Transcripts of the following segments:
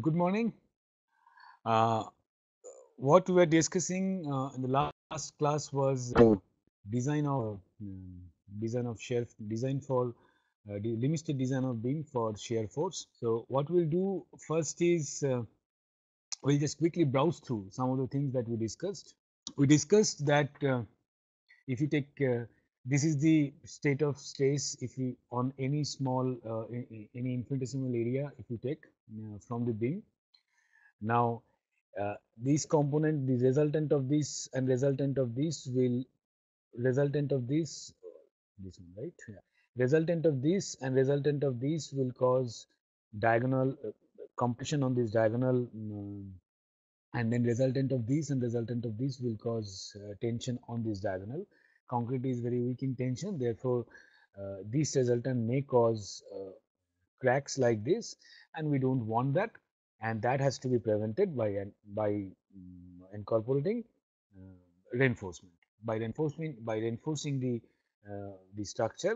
good morning. Uh, what we were discussing uh, in the last class was hmm. design of um, design of shear design for uh, de limited design of beam for shear force. So what we'll do first is uh, we'll just quickly browse through some of the things that we discussed. We discussed that uh, if you take uh, this is the state of stress if we on any small uh, any infinitesimal area if you take uh, from the beam now uh, this component the resultant of this and resultant of this will resultant of this this one right yeah. resultant of this and resultant of this will cause diagonal uh, compression on this diagonal um, and then resultant of this and resultant of this will cause uh, tension on this diagonal concrete is very weak in tension therefore uh, these resultant may cause uh, cracks like this and we do not want that and that has to be prevented by by um, incorporating uh, reinforcement by reinforcing by reinforcing the uh, the structure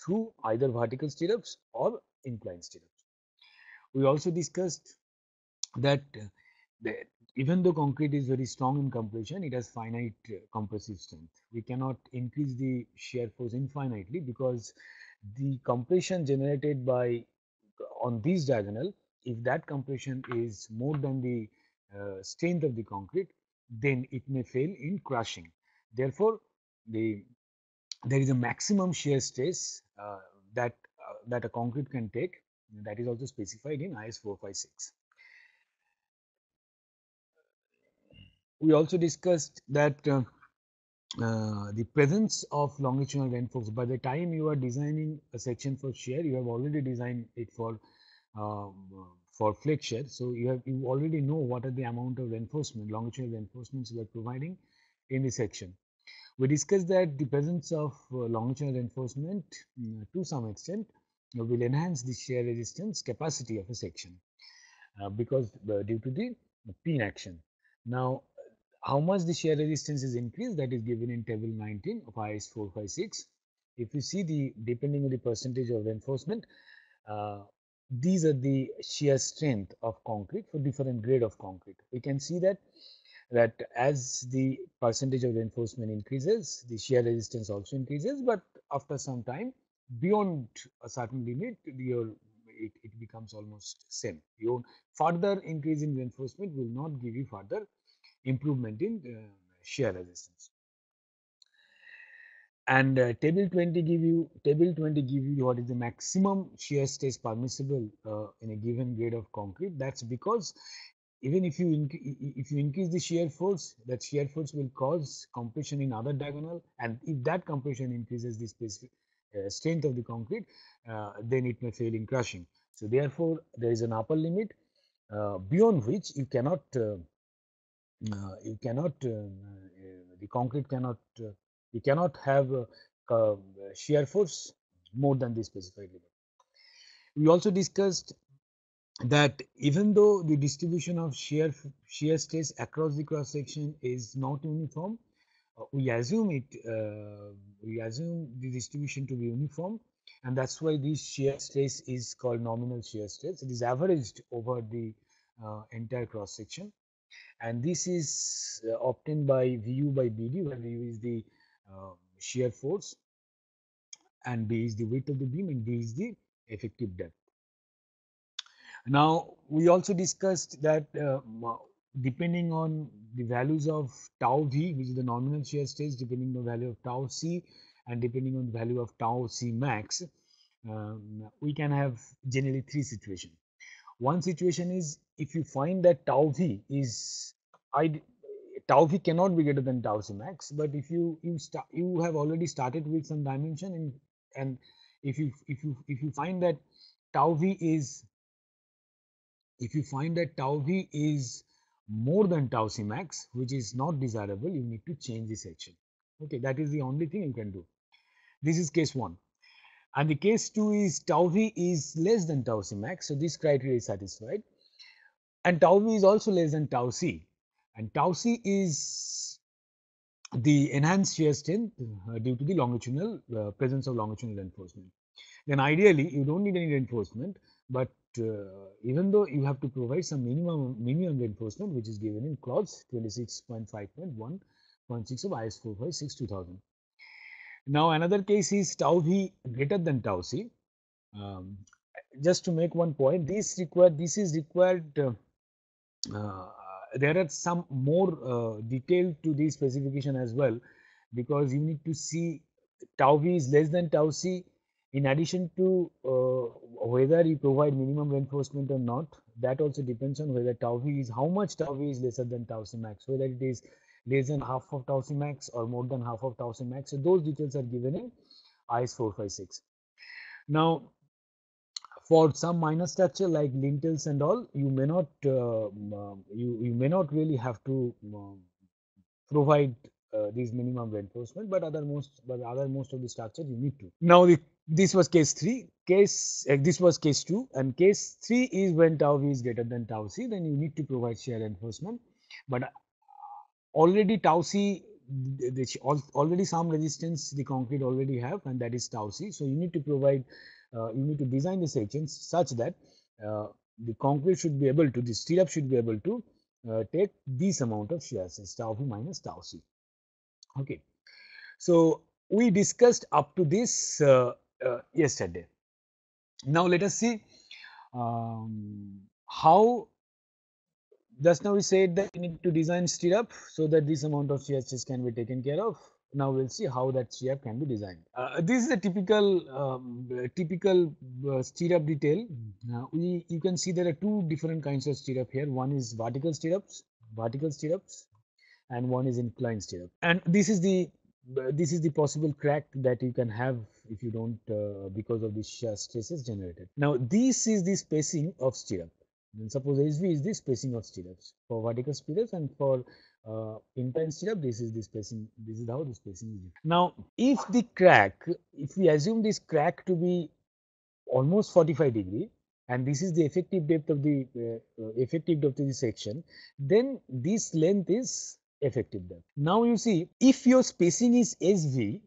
through either vertical stirrups or inclined stirrups. We also discussed that uh, the even though concrete is very strong in compression, it has finite uh, compressive strength. We cannot increase the shear force infinitely because the compression generated by uh, on this diagonal, if that compression is more than the uh, strength of the concrete, then it may fail in crushing. Therefore, the there is a maximum shear stress uh, that uh, that a concrete can take that is also specified in IS 456. we also discussed that uh, uh, the presence of longitudinal reinforcement By the time you are designing a section for shear, you have already designed it for um, for flexure. So you have you already know what are the amount of reinforcement, longitudinal reinforcements you are providing in the section. We discussed that the presence of uh, longitudinal reinforcement mm, to some extent uh, will enhance the shear resistance capacity of a section uh, because uh, due to the pin action. Now how much the shear resistance is increased that is given in table 19 of IS 456. If you see the depending on the percentage of reinforcement, uh, these are the shear strength of concrete for different grade of concrete. We can see that that as the percentage of reinforcement increases, the shear resistance also increases, but after some time beyond a certain limit, your it, it becomes almost same. Your further increase in reinforcement will not give you further improvement in uh, shear resistance. And uh, table 20 give you table 20 give you what is the maximum shear stress permissible uh, in a given grade of concrete. That's because even if you if you increase the shear force that shear force will cause compression in other diagonal and if that compression increases the specific uh, strength of the concrete uh, then it may fail in crushing so therefore there is an upper limit uh, beyond which you cannot uh, you cannot uh, uh, the concrete cannot you cannot have shear force more than the specified limit. We also discussed that even though the distribution of shear shear stress across the cross section is not uniform, uh, we assume it uh, we assume the distribution to be uniform, and that's why this shear stress is called nominal shear stress. It is averaged over the uh, entire cross section, and this is uh, obtained by Vu by BD where Vu is the um, shear force and B is the width of the beam and D is the effective depth. Now, we also discussed that um, uh, depending on the values of tau v which is the nominal shear stress depending on the value of tau c and depending on the value of tau c max, um, we can have generally three situations. One situation is if you find that tau v is I tau v cannot be greater than tau c max, but if you you start you have already started with some dimension and and if you if you if you find that tau v is if you find that tau v is more than tau c max which is not desirable you need to change the section okay that is the only thing you can do this is case 1 and the case 2 is tau v is less than tau c max so this criteria is satisfied and tau v is also less than tau c and tau c is the enhanced shear strength uh, due to the longitudinal uh, presence of longitudinal reinforcement. Then ideally you do not need any reinforcement, but uh, even though you have to provide some minimum minimum reinforcement which is given in clause 26.5.1.6 of IS 456 2000. Now another case is tau v greater than tau c. Um, just to make one point, this required this is required uh, uh, uh, there are some more uh, detail to the specification as well because you need to see tau v is less than tau c in addition to uh, whether you provide minimum reinforcement or not that also depends on whether tau v is how much tau v is lesser than tau c max whether it is less than half of tau c max or more than half of tau c max so those details are given in is 456 now for some minor structure like lintels and all you may not uh, uh you you may not really have to um, provide uh, these minimum reinforcement but other most but other most of the structure you need to now the this was case 3 case uh, this was case 2 and case 3 is when tau v is greater than tau c then you need to provide shear reinforcement but uh, already tau c already some resistance the concrete already have and that is tau c so you need to provide uh, you need to design this agents such that uh, the concrete should be able to, the stirrup should be able to uh, take this amount of shear stress, tau v minus tau c. Okay. So, we discussed up to this yesterday. Now, let us see um, how just now we said that we need to design stirrup so that this amount of shear stress can be taken care of now we'll see how that stirrup can be designed. Uh, this is a typical um, typical uh, stirrup detail. Uh, we you can see there are two different kinds of stirrup here. One is vertical stirrups, vertical stirrups, and one is inclined stirrup. And this is the uh, this is the possible crack that you can have if you don't uh, because of the uh, stresses generated. Now this is the spacing of stirrup. And suppose h v is the spacing of stirrups for vertical stirrups and for uh, intensity of this is spacing. this is how spacing is now if the crack if we assume this crack to be almost 45 degree and this is the effective depth of the uh, uh, effective depth of the section then this length is effective depth now you see if your spacing is sv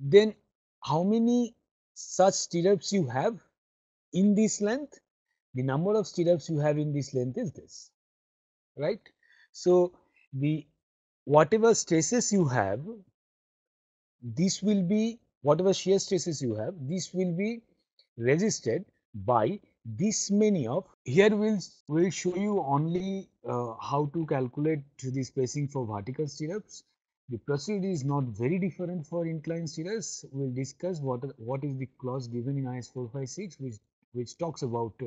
then how many such stirrups you have in this length the number of stirrups you have in this length is this right so the whatever stresses you have this will be whatever shear stresses you have this will be resisted by this many of here will will show you only uh, how to calculate the spacing for vertical stirrups the procedure is not very different for inclined stirrups we'll discuss what what is the clause given in is 456 which which talks about uh,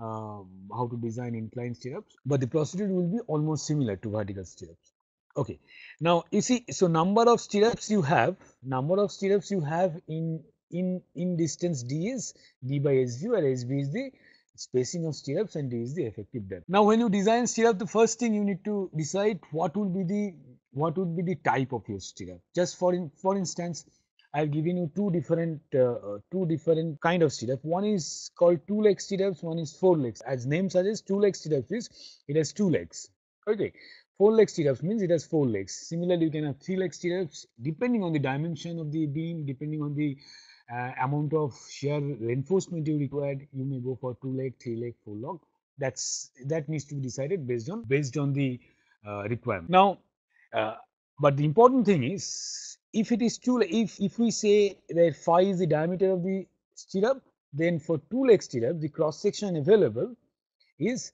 um, how to design inclined stirrups, but the procedure will be almost similar to vertical stirrups. Okay. Now you see, so number of stirrups you have, number of stirrups you have in in in distance d is d by sv where sv is the spacing of stirrups and d is the effective depth. Now when you design stirrup the first thing you need to decide what will be the what would be the type of your stirrup. Just for in, for instance I've given you two different uh, uh two different kind of stirrup. One is called two leg stirrups, one is four legs. As name suggests, two leg stirrups is it has two legs. Okay, four leg stirrups means it has four legs. Similarly, you can have three leg stirrups depending on the dimension of the beam, depending on the uh, amount of shear reinforcement you required. You may go for two leg, three leg, four leg. That's that needs to be decided based on based on the uh, requirement. Now, uh, but the important thing is if it is two if if we say that phi is the diameter of the stirrup then for two leg stirrup the cross section available is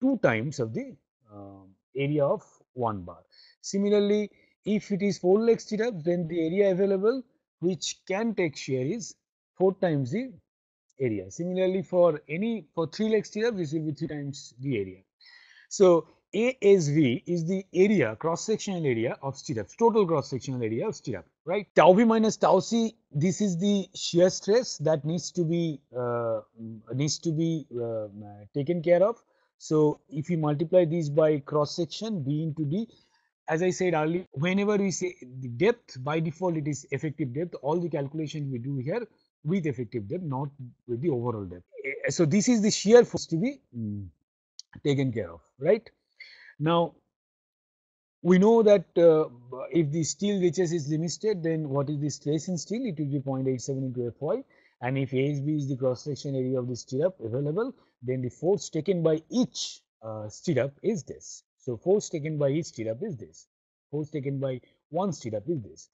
two times of the uh, area of one bar. Similarly, if it is four leg stirrup then the area available which can take shear is four times the area. Similarly, for any for three leg stirrup this will be three times the area. So, ASV is the area, cross-sectional area of stirrup total cross-sectional area of stirrup, right? Tau V minus tau C, this is the shear stress that needs to be uh, needs to be uh, taken care of. So if you multiply these by cross-section B into D, as I said earlier, whenever we say the depth, by default it is effective depth. All the calculations we do here with effective depth, not with the overall depth. So this is the shear force to be mm, taken care of, right? Now, we know that uh, if the steel reaches is limited, then what is the stress in steel? It will be 0.87 into Fy. And if ASB is the cross section area of the stirrup available, then the force taken by each uh, stirrup is this. So, force taken by each stirrup is this, force taken by one stirrup is this.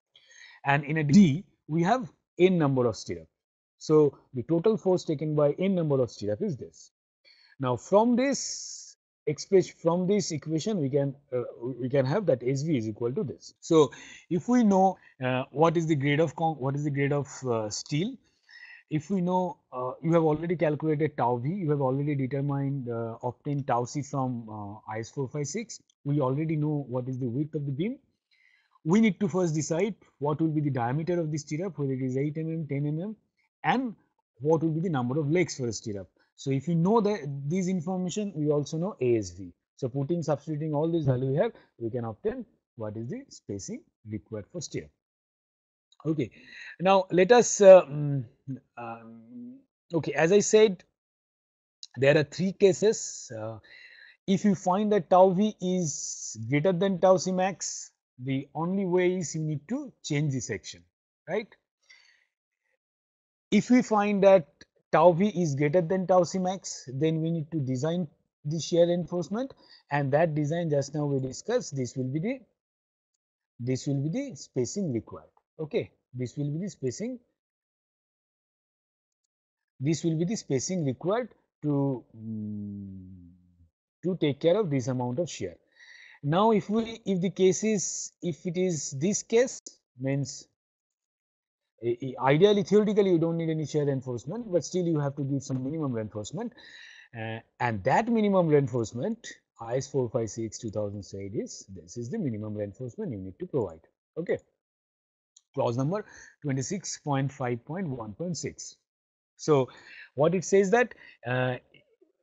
And in a D, we have n number of stirrup. So, the total force taken by n number of stirrup is this. Now, from this Express from this equation we can uh, we can have that SV is equal to this. So if we know uh, what is the grade of what is the grade of uh, steel, if we know uh, you have already calculated tau v, you have already determined uh, obtained tau c from uh, IS 456. We already know what is the width of the beam. We need to first decide what will be the diameter of the stirrup, whether it is 8 mm, 10 mm, and what will be the number of legs for a stirrup. So if you know that this information, we also know ASV. So putting, substituting all these value we have, we can obtain what is the spacing required for steer. Okay, now let us, uh, mm, um, okay, as I said, there are three cases. Uh, if you find that tau v is greater than tau c max, the only way is you need to change the section, right? If we find that tau v is greater than tau c max, then we need to design the shear reinforcement, and that design just now we discussed this will be the this will be the spacing required okay this will be the spacing this will be the spacing required to mm, to take care of this amount of shear now if we if the case is if it is this case means ideally theoretically you don't need any shear reinforcement but still you have to give some minimum reinforcement uh, and that minimum reinforcement IS 456 2008 is this is the minimum reinforcement you need to provide okay clause number 26.5.1.6 so what it says that uh,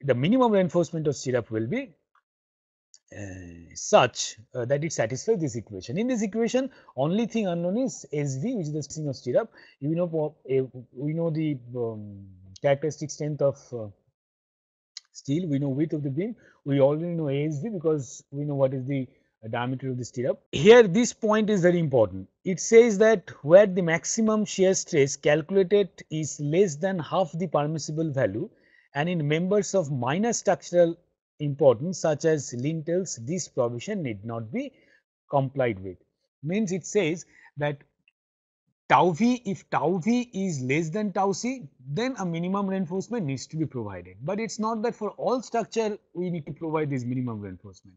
the minimum reinforcement of syrup will be uh, such uh, that it satisfies this equation. In this equation, only thing unknown is SV, which is the string of stirrup. You know, uh, we know the um, characteristic strength of steel, we know width of the beam, we already know ASV because we know what is the uh, diameter of the stirrup. Here this point is very important. It says that where the maximum shear stress calculated is less than half the permissible value and in members of minor structural important such as lintels, this provision need not be complied with. Means it says that tau v, if tau v is less than tau c, then a minimum reinforcement needs to be provided. But it's not that for all structure we need to provide this minimum reinforcement.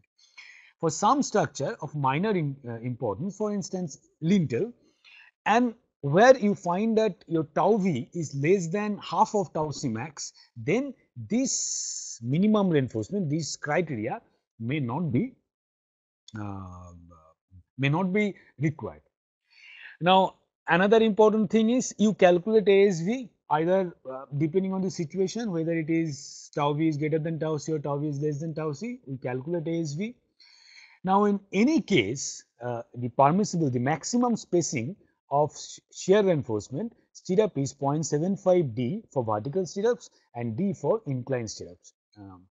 For some structure of minor in, uh, importance, for instance lintel, and where you find that your tau v is less than half of tau c max, then this minimum reinforcement, these criteria may not be uh, may not be required. Now, another important thing is you calculate ASV either uh, depending on the situation whether it is tau v is greater than tau c or tau v is less than tau c we calculate ASV. Now, in any case uh, the permissible the maximum spacing of sh shear reinforcement stirrup is 0.75 d for vertical stirrups and d for inclined stirrups um,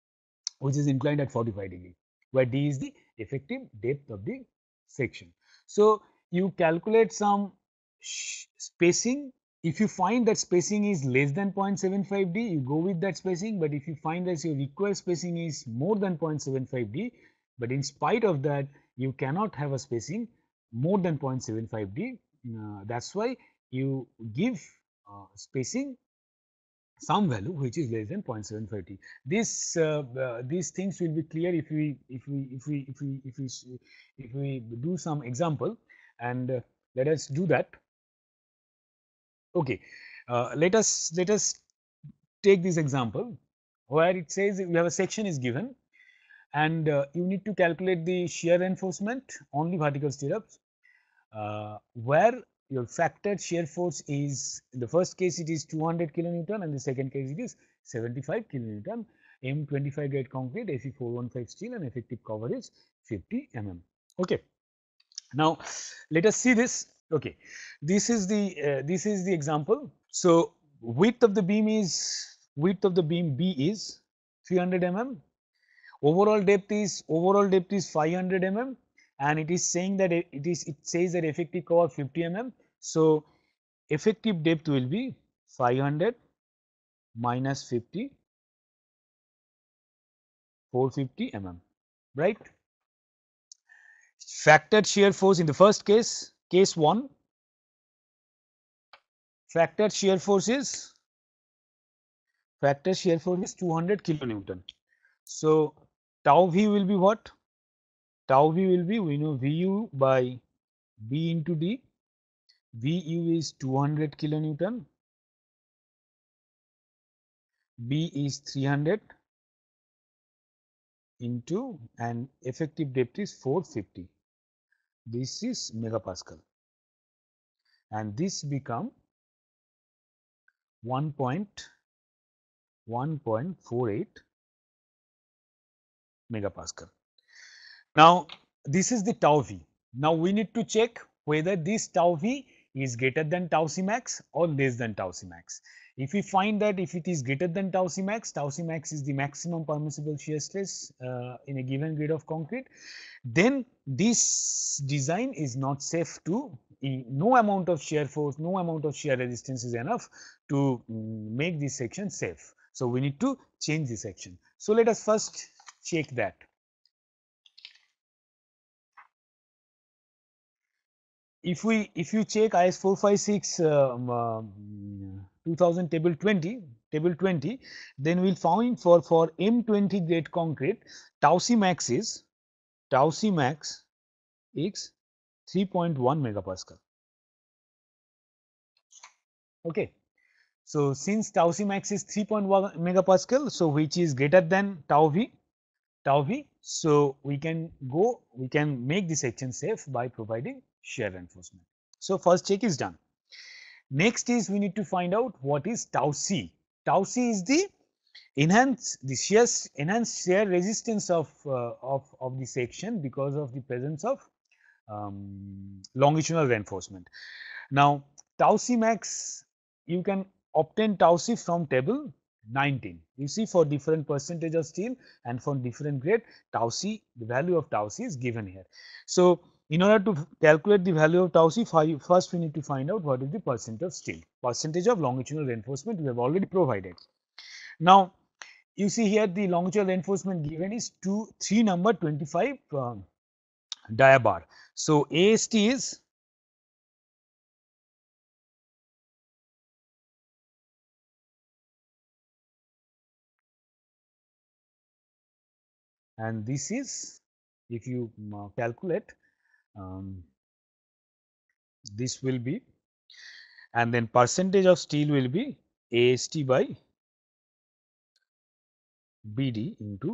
which is inclined at 45 degree where d is the effective depth of the section. So, you calculate some spacing if you find that spacing is less than 0.75 d you go with that spacing but if you find that your required spacing is more than 0.75 d but in spite of that you cannot have a spacing more than 0.75 d uh, that is why you give uh, spacing some value which is less than 0.750. this uh, uh, these things will be clear if we if we if we if we if we if we do some example and uh, let us do that okay uh, let us let us take this example where it says we have a section is given and uh, you need to calculate the shear reinforcement only vertical stirrups uh, where your factor shear force is in the first case it is 200 kilonewton and the second case it is 75 kilonewton M25 grade concrete AC 415 steel and effective coverage 50 mm. Okay. Now, let us see this. Okay. This is the uh, this is the example. So, width of the beam is width of the beam B is 300 mm. Overall depth is overall depth is 500 mm and it is saying that it is it says that effective cover 50 mm. So, effective depth will be 500 minus 50 450 mm right. Factored shear force in the first case case 1 factor shear force is factor shear force is 200 kilonewton. So, tau v will be what tau v will be we know vu by b into d vu is 200 kilonewton b is 300 into and effective depth is 450 this is megapascal and this become 1.1.48 megapascal now, this is the tau v. Now, we need to check whether this tau v is greater than tau c max or less than tau c max. If we find that if it is greater than tau c max, tau c max is the maximum permissible shear stress uh, in a given grade of concrete, then this design is not safe to no amount of shear force, no amount of shear resistance is enough to mm, make this section safe. So, we need to change this section. So, let us first check that. if we if you check IS 456 um, um 2000 table 20 table 20 then we'll find for for M20 grade concrete tau C max is tau C max is 3.1 megapascal. Okay. So, since tau C max is 3.1 megapascal, so which is greater than tau V, tau V, so we can go, we can make this section safe by providing shear reinforcement. So, first check is done. Next is we need to find out what is tau c. Tau c is the enhanced the shear enhanced shear resistance of uh, of of the section because of the presence of um, longitudinal reinforcement. Now, tau c max you can obtain tau c from table 19. You see for different percentage of steel and for different grade tau c the value of tau c is given here. So, in order to calculate the value of tau c, first we need to find out what is the percent of steel, percentage of longitudinal reinforcement we have already provided. Now, you see here the longitudinal reinforcement given is 2, 3 number 25 um, dia bar. So, AST is and this is if you uh, calculate um, this will be and then percentage of steel will be AST by BD into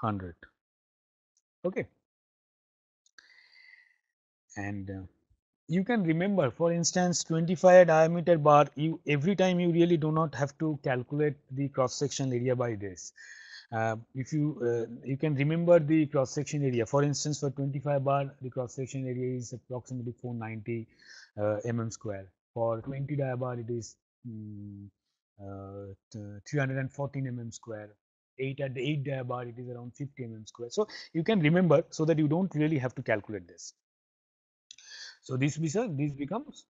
100 okay and uh, you can remember for instance 25 diameter bar you every time you really do not have to calculate the cross section area by this uh, if you uh, you can remember the cross section area for instance for 25 bar the cross section area is approximately 490 uh, mm square for 20 diabar it is um, 314 mm uh, square 8 at the 8 diabar it is around 50 mm square so you can remember so that you don't really have to calculate this so this this becomes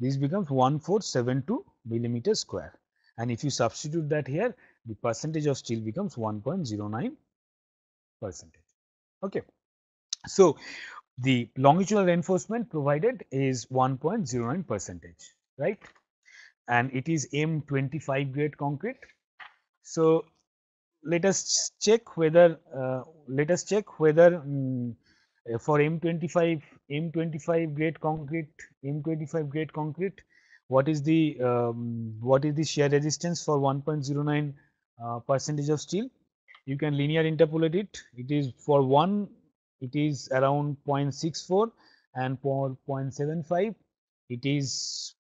this becomes 1472 millimeter square and if you substitute that here the percentage of steel becomes 1.09 percentage. Okay. So, the longitudinal reinforcement provided is 1.09 percentage right and it is M 25 grade concrete. So, let us check whether uh, let us check whether um, for M25 M25 grade concrete M25 grade concrete what is the um, what is the shear resistance for 1.09 uh, percentage of steel you can linear interpolate it it is for one it is around 0.64 and for 0.75 it is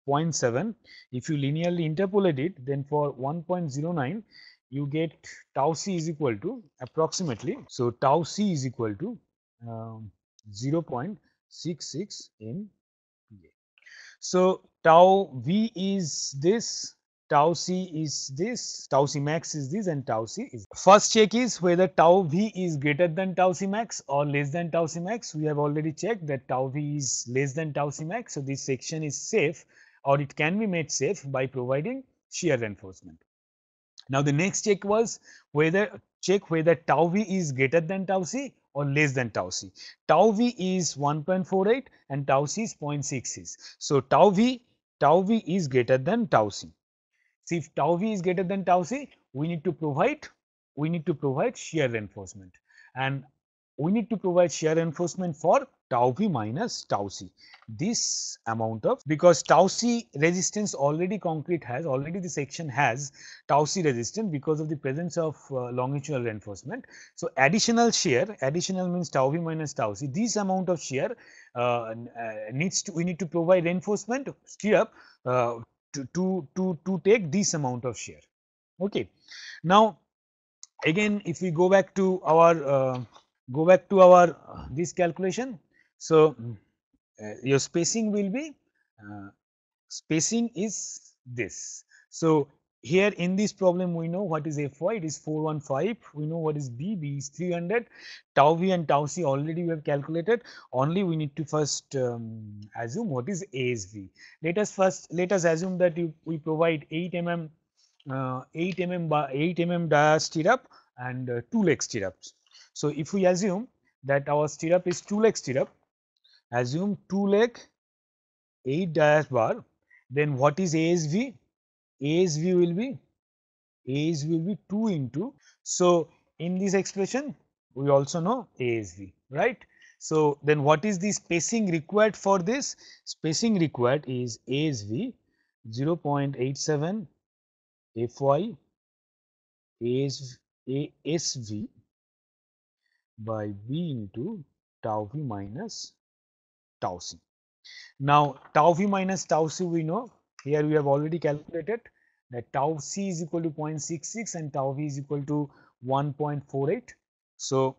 0.7 if you linearly interpolate it then for 1.09 you get tau c is equal to approximately so tau c is equal to um, 0.66 in so, tau V is this, tau C is this, tau C max is this and tau C is this. First check is whether tau V is greater than tau C max or less than tau C max. We have already checked that tau V is less than tau C max. So, this section is safe or it can be made safe by providing shear reinforcement. Now, the next check was whether check whether tau V is greater than tau C or less than tau c. Tau v is 1.48 and tau c is 0.66. So tau v, tau v is greater than tau c. See if tau v is greater than tau c, we need to provide, we need to provide shear reinforcement and we need to provide shear reinforcement for tau v minus tau c this amount of because tau c resistance already concrete has already the section has tau c resistance because of the presence of uh, longitudinal reinforcement. So, additional shear additional means tau v minus tau c this amount of shear uh, uh, needs to we need to provide reinforcement stirrup uh, to, to, to, to take this amount of shear. Okay. Now, again if we go back to our uh, go back to our uh, this calculation so, hmm. uh, your spacing will be uh, spacing is this. So, here in this problem we know what is fy it is 415 we know what is b b is 300 tau v and tau c already we have calculated only we need to first um, assume what is asv let us first let us assume that you, we provide 8 mm uh, 8 mm by 8 mm dia stirrup and uh, 2 leg stirrups so if we assume that our stirrup is 2 leg stirrup assume 2 leg 8 dias bar then what is ASV? ASV will be AS will be 2 into. So, in this expression we also know ASV right. So, then what is the spacing required for this? Spacing required is ASV 0 0.87 FY AS, ASV by b into tau V minus tau c. Now tau v minus tau c we know here we have already calculated that tau c is equal to 0.66 and tau v is equal to 1.48. So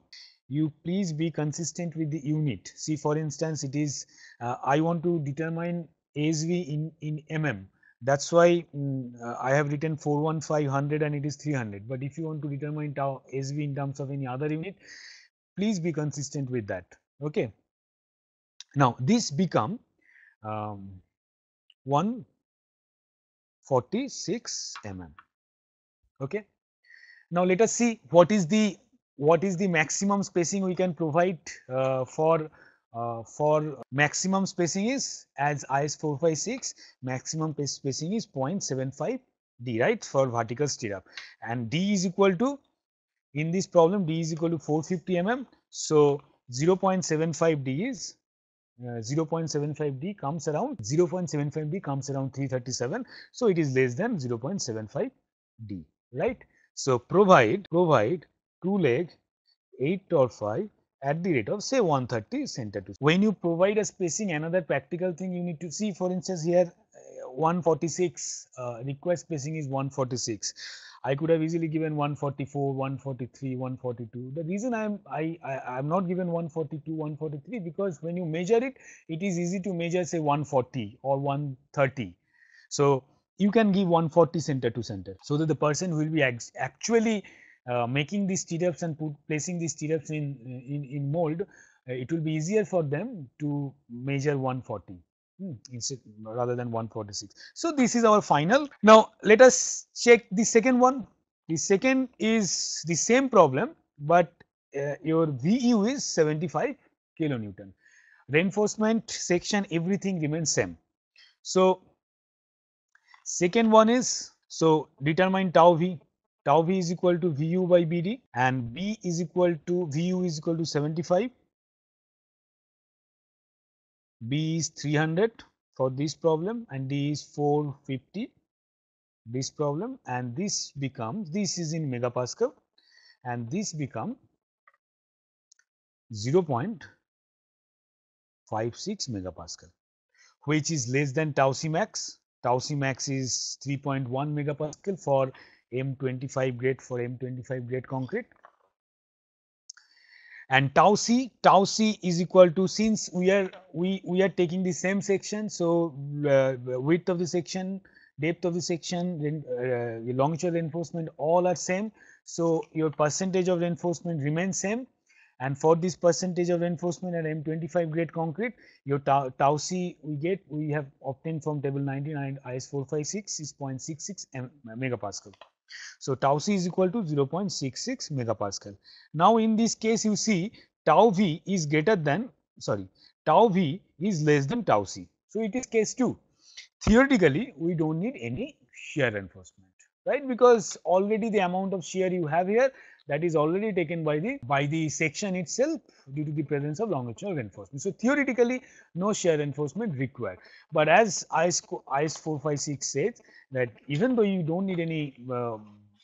you please be consistent with the unit. See for instance it is uh, I want to determine ASV in, in mm that is why um, uh, I have written 41500 and it is 300 but if you want to determine tau ASV in terms of any other unit please be consistent with that okay. Now, this become um, 146 mm. Okay. Now, let us see what is the what is the maximum spacing we can provide uh, for uh, for maximum spacing is as IS 456 maximum spacing is 0.75 d right for vertical stirrup and d is equal to in this problem d is equal to 450 mm. So, 0.75 d is 0.75D uh, comes around 0.75D comes around 337. So, it is less than 0.75D right. So, provide provide two leg 8 or 5 at the rate of say 130 center to when you provide a spacing another practical thing you need to see for instance here 146 uh, request spacing is 146 i could have easily given 144 143 142 the reason i'm i, I am not given 142 143 because when you measure it it is easy to measure say 140 or 130 so you can give 140 center to center so that the person will be actually uh, making these stirrups and put, placing these stirrups in in in mold uh, it will be easier for them to measure 140 Hmm, rather than 146. So, this is our final. Now, let us check the second one. The second is the same problem, but uh, your VU is 75 kilonewton. Reinforcement section everything remains same. So, second one is so determine tau V. Tau V is equal to VU by BD and B is equal to VU is equal to 75 B is 300 for this problem and D is 450 this problem and this becomes this is in megapascal and this become 0 0.56 megapascal which is less than tau c max tau c max is 3.1 megapascal for m25 grade for m25 grade concrete and tau c tau c is equal to since we are we we are taking the same section so uh, width of the section depth of the section uh, longitudinal reinforcement all are same so your percentage of reinforcement remains same and for this percentage of reinforcement at M25 grade concrete, your tau, tau, C we get we have obtained from table 99 IS 456 is 0.66 megapascal. So, tau c is equal to 0.66 megapascal. Now, in this case you see tau v is greater than sorry tau v is less than tau c. So, it is case 2. Theoretically, we do not need any shear reinforcement right because already the amount of shear you have here that is already taken by the by the section itself due to the presence of longitudinal reinforcement. So theoretically no shear reinforcement required, but as IS, IS 456 says that even though you don't need any uh,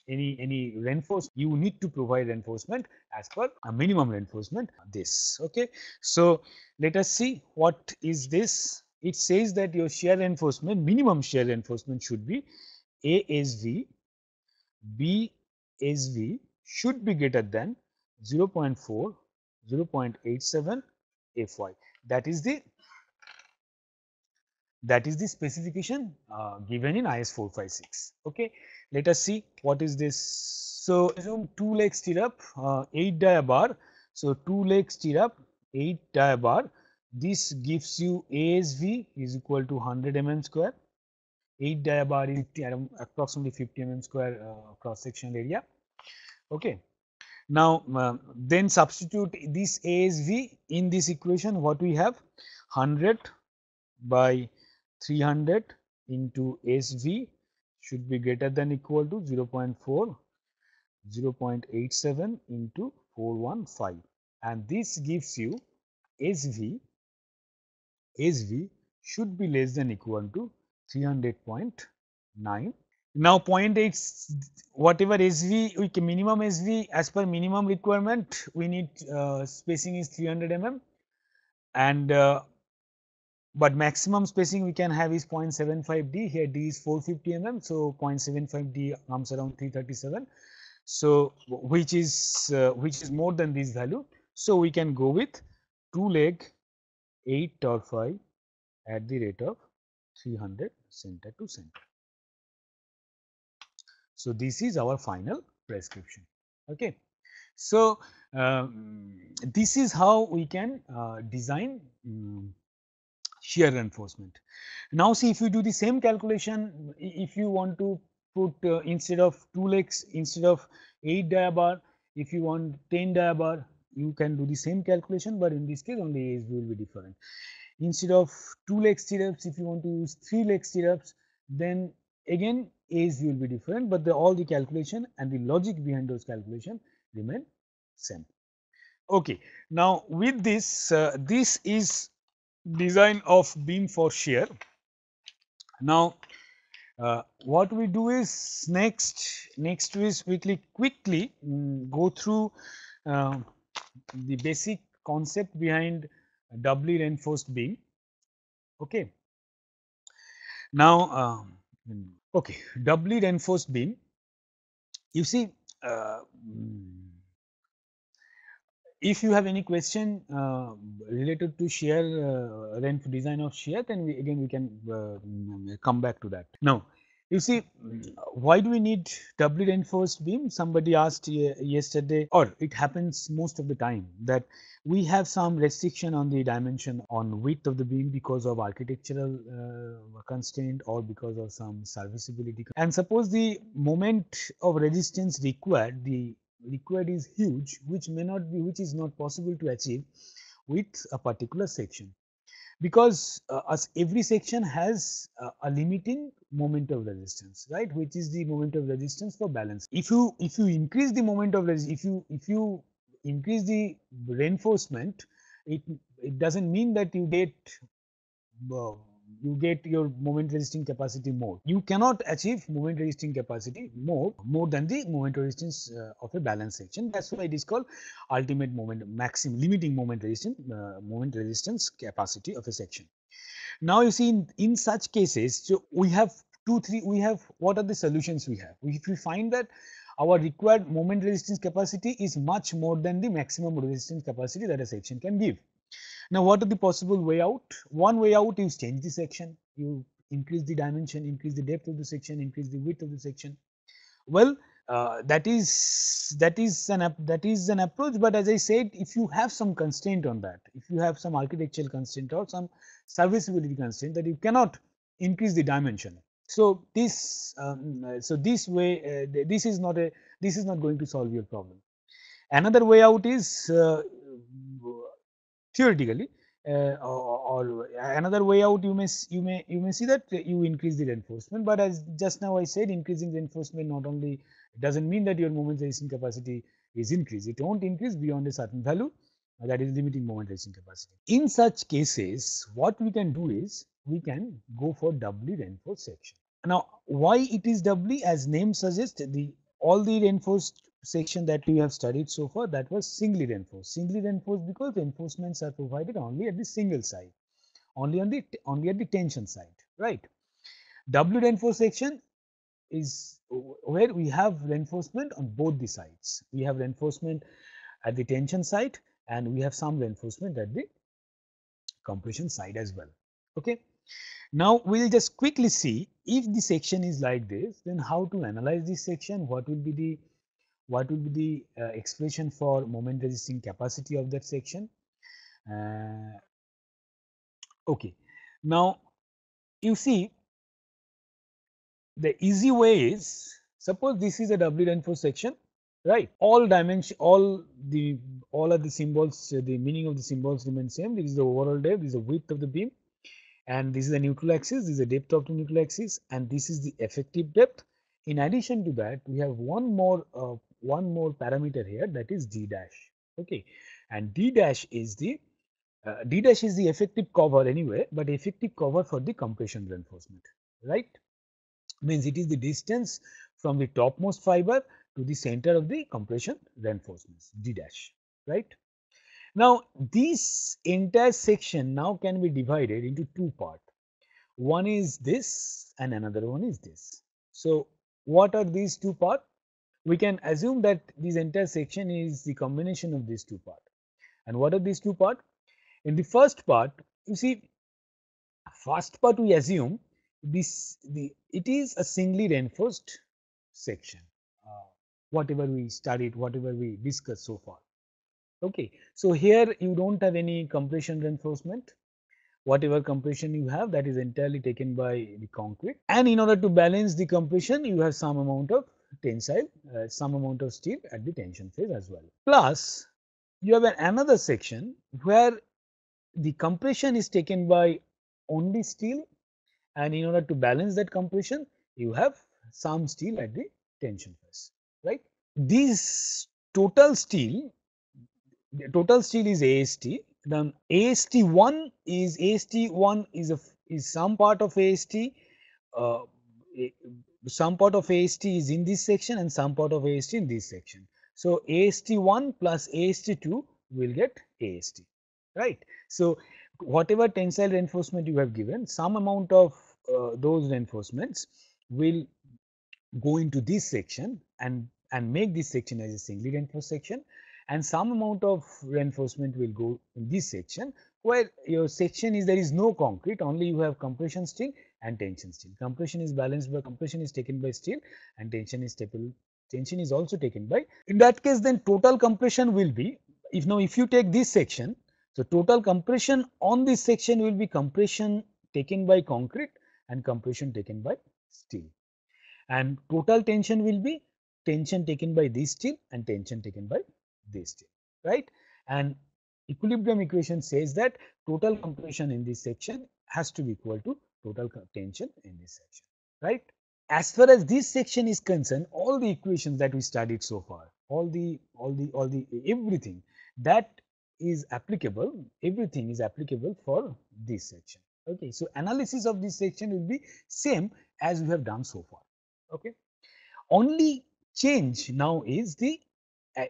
any any reinforce you need to provide reinforcement as per a minimum reinforcement this okay so let us see what is this it says that your shear reinforcement minimum shear reinforcement should be ASV, BSV, should be greater than 0 0.4, 0 0.87 Fy. That is the that is the specification uh, given in IS 456. Okay, let us see what is this. So assume two leg stirrup, uh, eight dia bar. So two leg stirrup, eight dia bar. This gives you ASV is equal to 100 mm square. Eight dia bar is approximately 50 mm square uh, cross sectional area okay. Now, uh, then substitute this ASV in this equation what we have 100 by 300 into SV should be greater than equal to 0 0.4 0 0.87 into 415 and this gives you SV SV should be less than equal to 300.9 now 0.8 whatever SV we can minimum SV as per minimum requirement we need uh, spacing is 300 mm and uh, but maximum spacing we can have is 0.75 d here d is 450 mm so 0.75 d comes around 337 so which is uh, which is more than this value so we can go with two leg 8 or 5 at the rate of 300 center to center so, this is our final prescription. Okay. So, um, this is how we can uh, design um, shear reinforcement. Now, see if you do the same calculation, if you want to put uh, instead of 2 legs, instead of 8 diabar, if you want 10 diabar, you can do the same calculation, but in this case only A's will be different. Instead of 2 leg stirrups, if you want to use 3 leg stirrups, then again A's will be different, but the, all the calculation and the logic behind those calculation remain same. Okay, now with this, uh, this is design of beam for shear. Now, uh, what we do is next, next is quickly, quickly um, go through uh, the basic concept behind doubly reinforced beam. Okay. Now, um, hmm. Okay, doubly reinforced beam. You see, uh, hmm. if you have any question uh, related to shear uh, design of shear, then we again we can uh, come back to that. Now, you see, why do we need doubly reinforced beam? Somebody asked yesterday, or it happens most of the time that we have some restriction on the dimension on width of the beam because of architectural uh, constraint or because of some serviceability. And suppose the moment of resistance required, the required is huge, which may not be, which is not possible to achieve with a particular section because uh, as every section has uh, a limiting moment of resistance right which is the moment of resistance for balance if you if you increase the moment of resistance if you if you increase the reinforcement it it doesn't mean that you get uh, you get your moment resisting capacity more. You cannot achieve moment resisting capacity more more than the moment resistance uh, of a balanced section. That's why it is called ultimate moment maximum limiting moment resistance uh, moment resistance capacity of a section. Now you see in, in such cases, so we have two three we have what are the solutions we have? If we find that our required moment resistance capacity is much more than the maximum resistance capacity that a section can give. Now, what are the possible way out? One way out is change the section. You increase the dimension, increase the depth of the section, increase the width of the section. Well, uh, that is that is an that is an approach but as i said if you have some constraint on that if you have some architectural constraint or some serviceability constraint that you cannot increase the dimension so this um, so this way uh, this is not a this is not going to solve your problem another way out is uh, theoretically uh, or, or, another way out you may you may you may see that you increase the reinforcement but as just now i said increasing reinforcement not only doesn't mean that your moment resisting capacity is increased it won't increase beyond a certain value uh, that is limiting moment resisting capacity in such cases what we can do is we can go for doubly reinforced section now why it is doubly as name suggests the all the reinforced section that we have studied so far that was singly reinforced. Singly reinforced because reinforcements are provided only at the single side, only on the only at the tension side, right? W reinforced section is where we have reinforcement on both the sides. We have reinforcement at the tension side and we have some reinforcement at the compression side as well. Okay. Now, we will just quickly see if the section is like this, then how to analyze this section, what will be the what would be the uh, expression for moment resisting capacity of that section uh, okay now you see the easy way is suppose this is a w reinforced section right all dimension all the all of the symbols uh, the meaning of the symbols remain same this is the overall depth this is the width of the beam and this is the neutral axis this is the depth of the neutral axis and this is the effective depth in addition to that we have one more uh, one more parameter here that is d dash okay and d dash is the uh, d dash is the effective cover anyway but effective cover for the compression reinforcement right means it is the distance from the topmost fiber to the center of the compression reinforcements d dash right now this entire section now can be divided into two part one is this and another one is this so what are these two parts? we can assume that this entire section is the combination of these two part. And what are these two part? In the first part, you see first part we assume this the it is a singly reinforced section uh, whatever we studied whatever we discussed so far okay so here you don't have any compression reinforcement whatever compression you have that is entirely taken by the concrete and in order to balance the compression you have some amount of tensile uh, some amount of steel at the tension phase as well. Plus you have another section where the compression is taken by only steel and in order to balance that compression you have some steel at the tension phase right. These total steel the total steel is AST then AST1 is AST1 is a is some part of AST uh, some part of AST is in this section and some part of AST in this section. So AST1 plus AST2 will get AST, right? So whatever tensile reinforcement you have given, some amount of uh, those reinforcements will go into this section and and make this section as a singly reinforced section and some amount of reinforcement will go in this section where your section is there is no concrete only you have compression string and tension steel. Compression is balanced by compression is taken by steel and tension is taken tension is also taken by in that case then total compression will be if now if you take this section so total compression on this section will be compression taken by concrete and compression taken by steel and total tension will be tension taken by this steel and tension taken by this steel right and equilibrium equation says that total compression in this section has to be equal to total tension in this section, right. As far as this section is concerned, all the equations that we studied so far, all the, all the, all the, everything that is applicable, everything is applicable for this section, okay. So, analysis of this section will be same as we have done so far, okay. Only change now is the uh,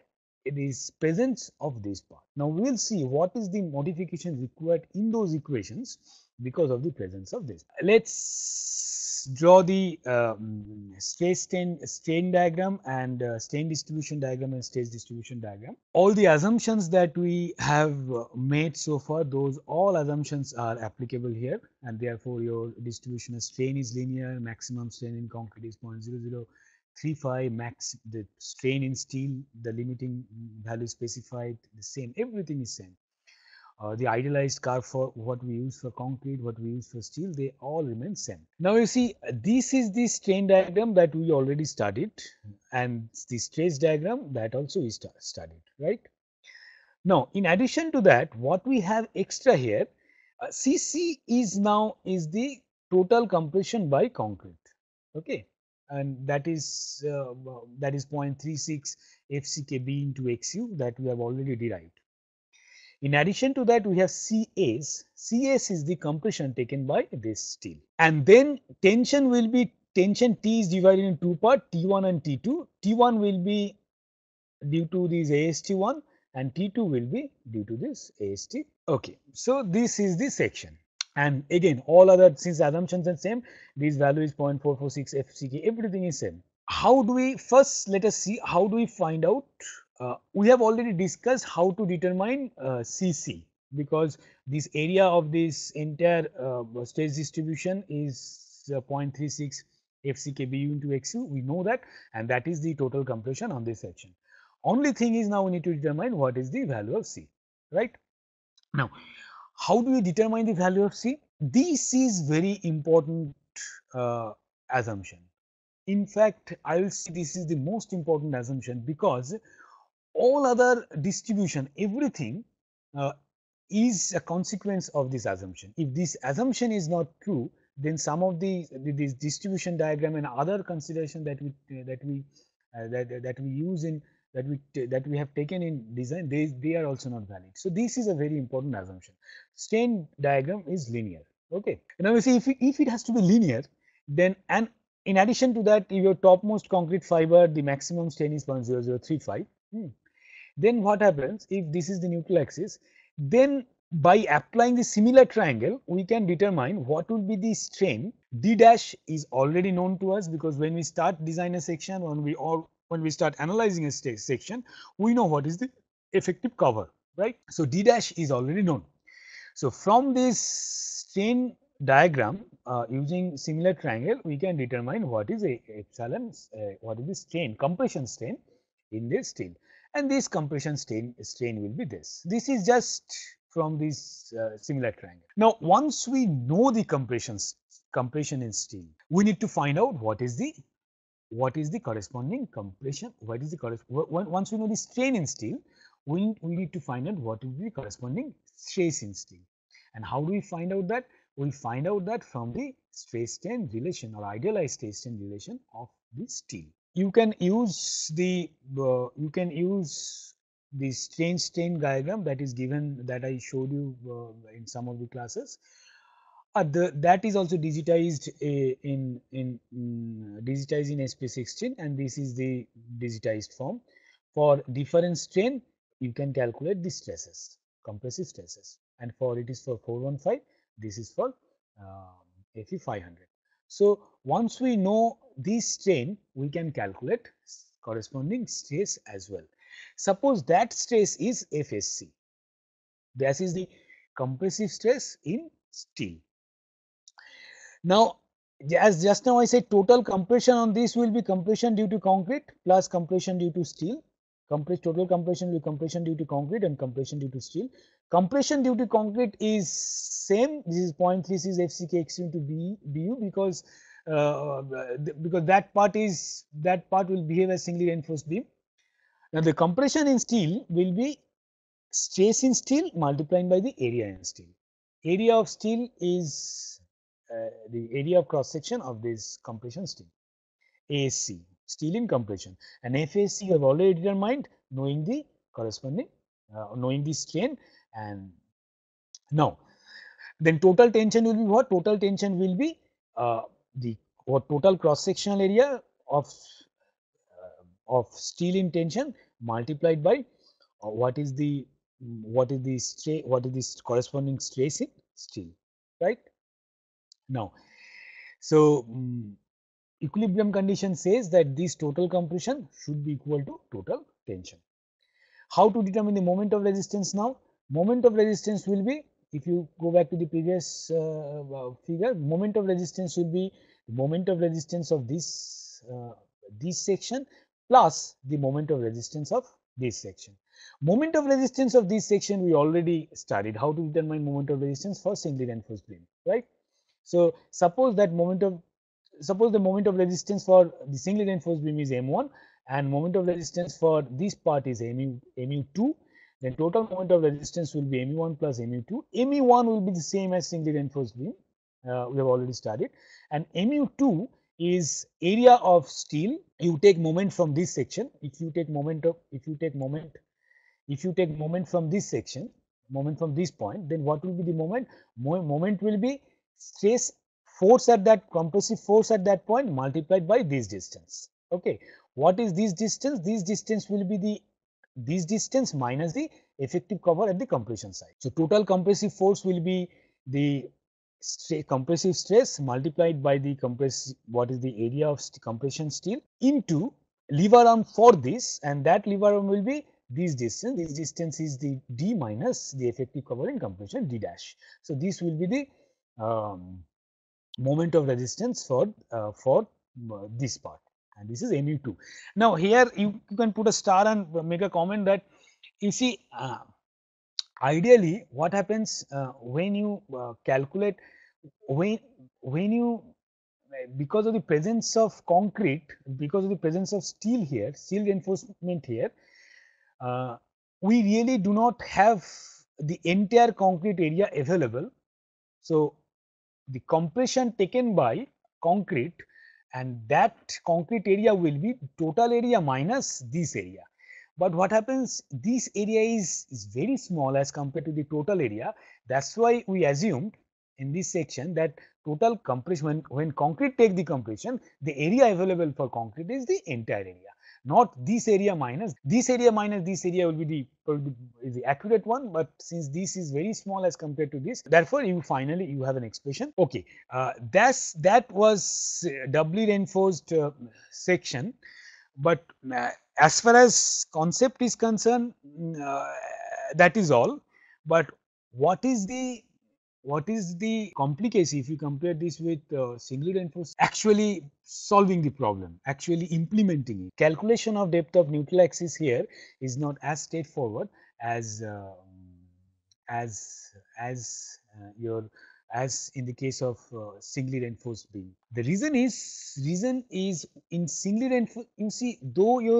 it is presence of this part. Now, we will see what is the modification required in those equations because of the presence of this. Let's draw the um, stress strain, strain diagram and uh, strain distribution diagram and stress distribution diagram. All the assumptions that we have made so far, those all assumptions are applicable here and therefore your distribution of strain is linear, maximum strain in concrete is 0.00. 3.5 max the strain in steel the limiting value specified the same everything is same uh, the idealized car for what we use for concrete, what we use for steel, they all remain same. Now you see, this is the strain diagram that we already studied and the stress diagram that also we studied, right? Now, in addition to that, what we have extra here, uh, CC is now is the total compression by concrete, okay? And that is uh, that is 0.36 FCKB into XU that we have already derived. In addition to that, we have Cas. Cas is the compression taken by this steel. And then tension will be tension T is divided in two parts, T1 and T2. T1 will be due to this AST1 and T2 will be due to this AST. Okay, so this is the section. And again, all other since assumptions are same, this value is 0.446 FCK, everything is same. How do we first let us see how do we find out uh, we have already discussed how to determine uh, CC because this area of this entire uh, stage distribution is uh, 0.36 FCKBU into XU. We know that and that is the total compression on this section. Only thing is now we need to determine what is the value of C, right? Now, how do we determine the value of C? This is very important uh, assumption. In fact, I will say this is the most important assumption because all other distribution everything uh, is a consequence of this assumption. If this assumption is not true then some of the, the this distribution diagram and other consideration that we uh, that we uh, that, that we use in that we that we have taken in design they they are also not valid. So this is a very important assumption. Strain diagram is linear. Okay. Now you see if it, if it has to be linear then and in addition to that if your topmost concrete fiber the maximum strain is 0.0035 hmm then what happens if this is the neutral axis then by applying the similar triangle we can determine what will be the strain d dash is already known to us because when we start design a section when we all when we start analyzing a section we know what is the effective cover right so d dash is already known so from this strain diagram uh, using similar triangle we can determine what is a epsilon uh, what is the strain compression strain in this steel and this compression strain strain will be this. This is just from this uh, similar triangle. Now, once we know the compression compression in steel, we need to find out what is the what is the corresponding compression. What is the corresponding once we know the strain in steel, we we need to find out what will be the corresponding stress in steel. And how do we find out that? We find out that from the stress strain relation or idealized stress strain relation of the steel you can use the uh, you can use the strain strain diagram that is given that I showed you uh, in some of the classes. Uh, the, that is also digitized uh, in, in, in mm, digitized in SP16 and this is the digitized form. For different strain you can calculate the stresses compressive stresses and for it is for 415 this is for uh, Fe 500. So, once we know these strain, we can calculate corresponding stress as well. Suppose that stress is FSC, that is the compressive stress in steel. Now, as just now I said total compression on this will be compression due to concrete plus compression due to steel Compress, total compression will be compression due to concrete and compression due to steel. Compression due to concrete is same. This is 0.36 FCK x into B, BU because uh, because that part is that part will behave as singly reinforced beam. Now the compression in steel will be stress in steel multiplying by the area in steel. Area of steel is uh, the area of cross section of this compression steel ASC steel in compression. And FAC have already determined knowing the corresponding uh, knowing the strain and now then total tension will be what total tension will be uh, the what total cross sectional area of uh, of steel in tension multiplied by uh, what is the what is the strain? what is the corresponding stress in steel right now so um, equilibrium condition says that this total compression should be equal to total tension. How to determine the moment of resistance now? Moment of resistance will be if you go back to the previous uh, uh, figure moment of resistance will be the moment of resistance of this uh, this section plus the moment of resistance of this section. Moment of resistance of this section we already studied how to determine moment of resistance for single and beam right. So, suppose that moment of suppose the moment of resistance for the singly reinforced beam is m1 and moment of resistance for this part is mu, mu2 then total moment of resistance will be mu1 plus mu2 mu1 will be the same as singly reinforced beam uh, we have already studied and mu2 is area of steel you take moment from this section if you take moment of if you take moment if you take moment from this section moment from this point then what will be the moment moment will be stress force at that compressive force at that point multiplied by this distance. Okay, what is this distance? This distance will be the this distance minus the effective cover at the compression side. So, total compressive force will be the compressive stress multiplied by the compress what is the area of st compression steel into lever arm for this and that lever arm will be this distance this distance is the d minus the effective cover in compression d dash so this will be the um, moment of resistance for uh, for uh, this part and this is M 2 Now here you, you can put a star and make a comment that you see uh, ideally what happens uh, when you uh, calculate when when you uh, because of the presence of concrete because of the presence of steel here steel reinforcement here we really do not have the entire concrete area available. So, the compression taken by concrete and that concrete area will be total area minus this area. But what happens this area is, is very small as compared to the total area that's why we assumed in this section that total compression when, when concrete take the compression the area available for concrete is the entire area not this area minus this area minus this area will be the, will be the accurate one but since this is very small as compared to this therefore you finally you have an expression okay uh, that's that was uh, doubly reinforced uh, section but uh, as far as concept is concerned mm, uh, that is all but what is the what is the complication if you compare this with uh, reinforced? actually solving the problem actually implementing it calculation of depth of neutral axis here is not as straightforward as uh, as as uh, your as in the case of uh, singly reinforced beam. The reason is reason is in singly reinforced you see though you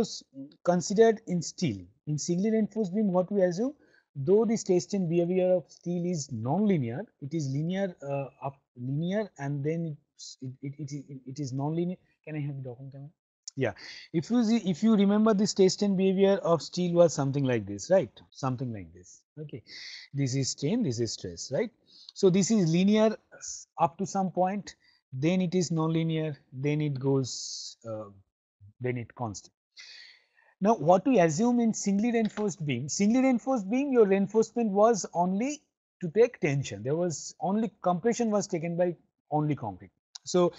considered in steel in singly reinforced beam what we assume though the stage change behavior of steel is non-linear, it is linear uh, up linear and then it it, it, it, it is non-linear. Can I have the document camera? Yeah, if you see, if you remember the stage behavior of steel was something like this, right? Something like this. Okay, this is strain, this is stress, right? So this is linear up to some point, then it is non-linear, then it goes, uh, then it constant. Now what we assume in singly reinforced beam, singly reinforced beam your reinforcement was only to take tension. There was only compression was taken by only concrete. So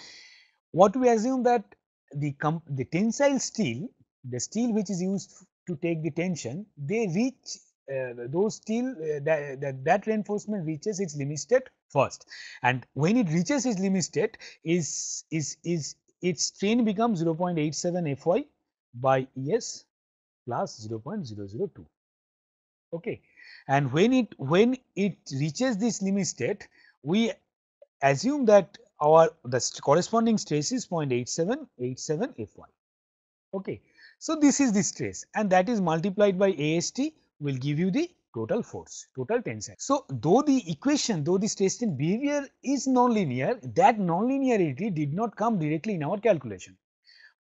what we assume that the, the tensile steel, the steel which is used to take the tension, they reach uh, those steel uh, that, that, that reinforcement reaches its limit state first and when it reaches its limit state is is is its strain becomes 0.87 fy by es plus 0.002. Okay. And when it when it reaches this limit state, we assume that our the corresponding stress is 0.8787 Fy. Okay. So, this is the stress and that is multiplied by AST will give you the total force, total tension. So, though the equation, though the stress strain behavior is nonlinear, that nonlinearity did not come directly in our calculation.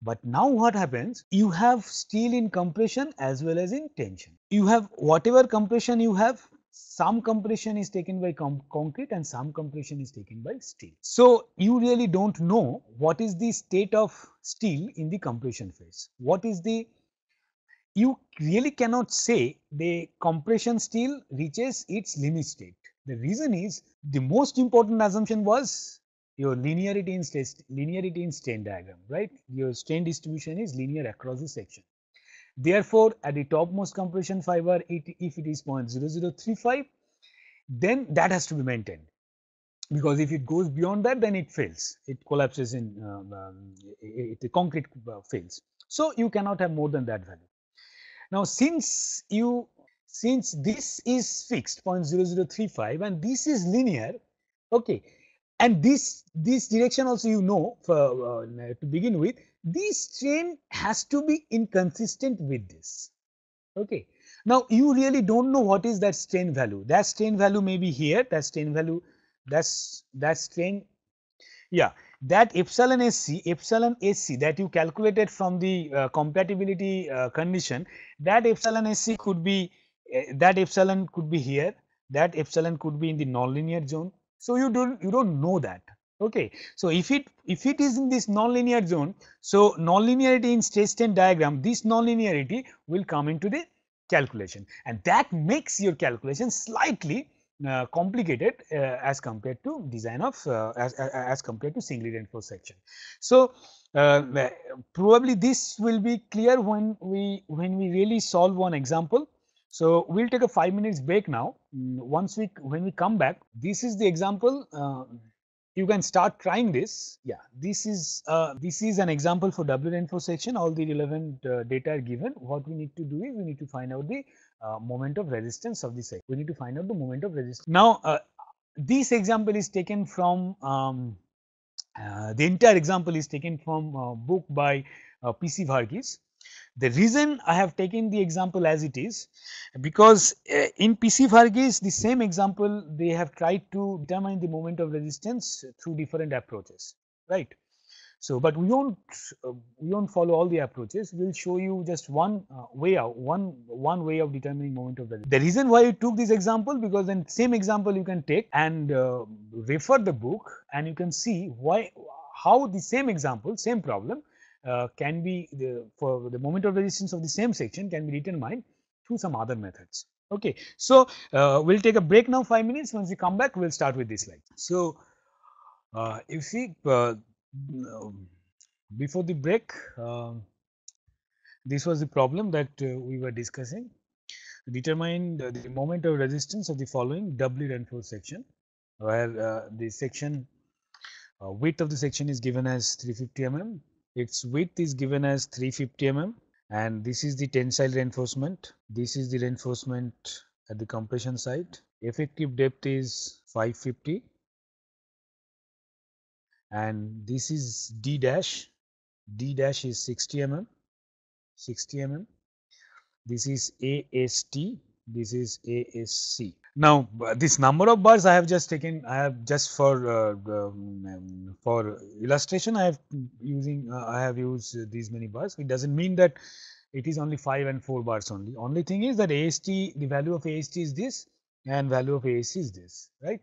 But now what happens? You have steel in compression as well as in tension. You have whatever compression you have, some compression is taken by concrete and some compression is taken by steel. So, you really do not know what is the state of steel in the compression phase. What is the you really cannot say the compression steel reaches its limit state. The reason is the most important assumption was your linearity in stain linearity in strain diagram, right? Your strain distribution is linear across the section. Therefore, at the topmost compression fiber, it, if it is 0.0035, then that has to be maintained because if it goes beyond that, then it fails. It collapses in uh, um, um, it, concrete uh, fails. So you cannot have more than that value. Now, since you since this is fixed 0.0035 and this is linear, okay, and this this direction also you know for, uh, to begin with this chain has to be inconsistent with this okay now you really don't know what is that strain value that strain value may be here that strain value that's that strain yeah that epsilon sc epsilon sc that you calculated from the uh, compatibility uh, condition that epsilon sc could be eh, that epsilon could be here that epsilon could be in the nonlinear zone so you don't you don't know that. Okay. So if it if it is in this nonlinear zone, so nonlinearity in state strain diagram, this nonlinearity will come into the calculation and that makes your calculation slightly uh, complicated uh, as compared to design of uh, as, as compared to singly reinforced section. So uh, probably this will be clear when we when we really solve one example. So we'll take a 5 minutes break now Mm, once we when we come back this is the example uh, you can start trying this yeah this is uh, this is an example for double info section all the relevant uh, data are given what we need to do is we need to find out the uh, moment of resistance of the section we need to find out the moment of resistance now uh, this example is taken from um, uh, the entire example is taken from book by pc varghese the reason I have taken the example as it is because uh, in PC Fargis the same example they have tried to determine the moment of resistance through different approaches right. So, but we will not uh, we will not follow all the approaches we will show you just one uh, way out one one way of determining moment of resistance. The reason why we took this example because then same example you can take and uh, refer the book and you can see why how the same example same problem uh, can be the, for the moment of resistance of the same section can be determined through some other methods. Okay. So, uh, we will take a break now 5 minutes once we come back we will start with this slide. So, uh, see, uh, before the break um, this was the problem that uh, we were discussing determine the, the, moment of resistance of the following doubly reinforced section where uh, the section width of the section is given as 350 mm its width is given as 350 mm and this is the tensile reinforcement. This is the reinforcement at the compression site. Effective depth is 550 and this is D dash. D dash is 60 mm, 60 mm. This is AST, this is ASC. Now, this number of bars I have just taken, I have just for uh, um, for illustration, I have using uh, I have used these many bars. It doesn't mean that it is only 5 and 4 bars only. Only thing is that AST, the value of AST is this and value of A C is this, right?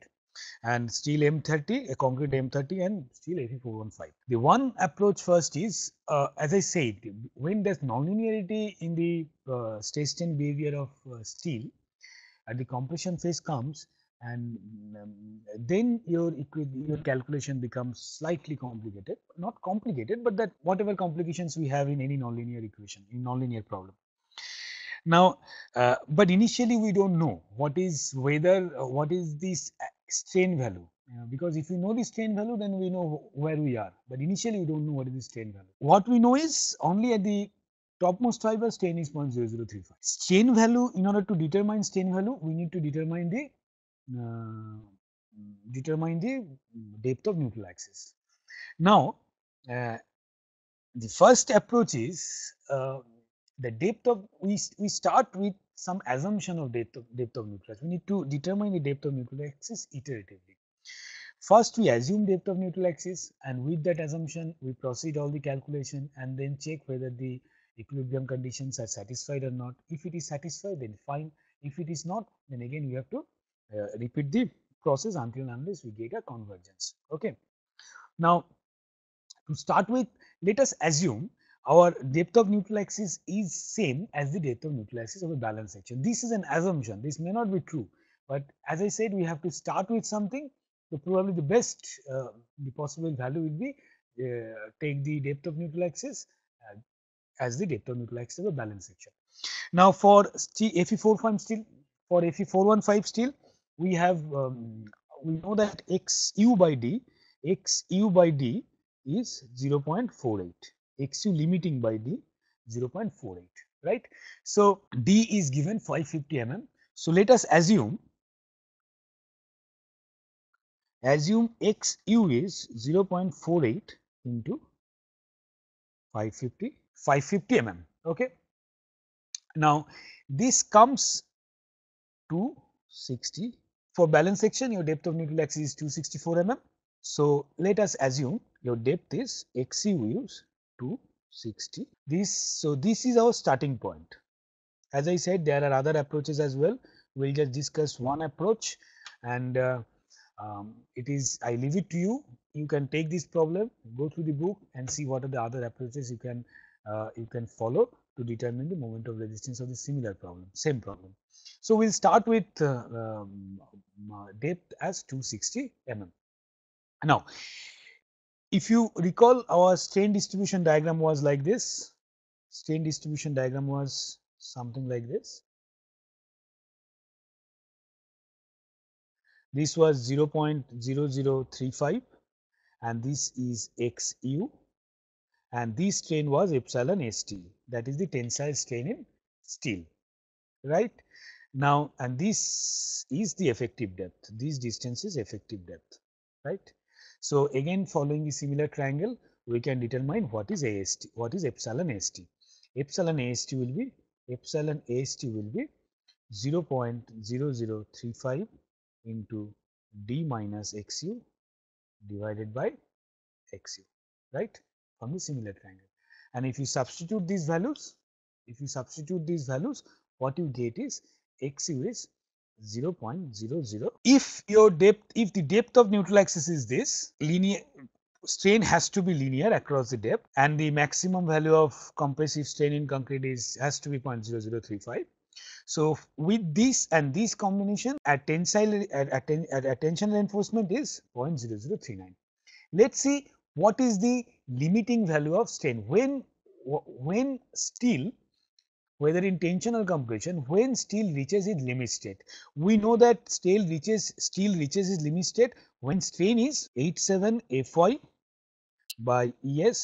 And steel M30, a concrete M30 and steel A C 415 The one approach first is, uh, as I said, when there's nonlinearity in the uh, stage behavior of uh, steel, at the compression phase comes and um, then your your calculation becomes slightly complicated not complicated but that whatever complications we have in any nonlinear equation in nonlinear problem now uh, but initially we don't know what is whether uh, what is this uh, strain value you uh, know, because if we know the strain value then we know where we are but initially we don't know what is the strain value what we know is only at the topmost fiber stain is 0.0035. Strain value in order to determine strain value we need to determine the uh, determine the depth of neutral axis. Now uh, the first approach is uh, the depth of we, we start with some assumption of depth of depth of nucleus. We need to determine the depth of neutral axis iteratively. First we assume depth of neutral axis and with that assumption we proceed all the calculation and then check whether the equilibrium conditions are satisfied or not. If it is satisfied then fine, if it is not then again we have to uh, repeat the process until and unless we get a convergence. Okay. Now to start with let us assume our depth of neutral axis is same as the depth of neutral axis of a balance section. This is an assumption, this may not be true, but as I said we have to start with something, so probably the best uh, the possible value will be uh, take the depth of neutral axis, uh, as the diptonucleic acid a balance section. Now for Fe415 steel, for Fe415 steel, we have um, we know that xu by d, xu by d is 0.48, xu limiting by d 0.48, right? So d is given 550 mm. So let us assume assume xu is 0.48 into 550 550 mm. Okay. Now, this comes to 60 for balance section your depth of neutral axis is 264 mm. So, let us assume your depth is xc we use 260 this. So, this is our starting point as I said there are other approaches as well we will just discuss one approach and uh, um, it is I leave it to you you can take this problem go through the book and see what are the other approaches you can uh, you can follow to determine the moment of resistance of the similar problem, same problem. So, we will start with uh, um, uh, depth as 260 mm. Now, if you recall our strain distribution diagram was like this, strain distribution diagram was something like this. This was 0.0035 and this is xu and this strain was epsilon st that is the tensile strain in steel right. Now and this is the effective depth this distance is effective depth right. So again following a similar triangle we can determine what is AST what is epsilon st. Epsilon st will be epsilon ast will be 0 0.0035 into d minus xu divided by xu right from the similar triangle. And if you substitute these values, if you substitute these values, what you get is xu is 0 0.00. If your depth, if the depth of neutral axis is this, linear strain has to be linear across the depth and the maximum value of compressive strain in concrete is has to be 0.0035. So, with this and this combination at tensile at, at, at, tension reinforcement is 0.0039. Let us see what is the limiting value of strain when when steel whether in tension or compression when steel reaches its limit state we know that steel reaches steel reaches its limit state when strain is 87 fy by es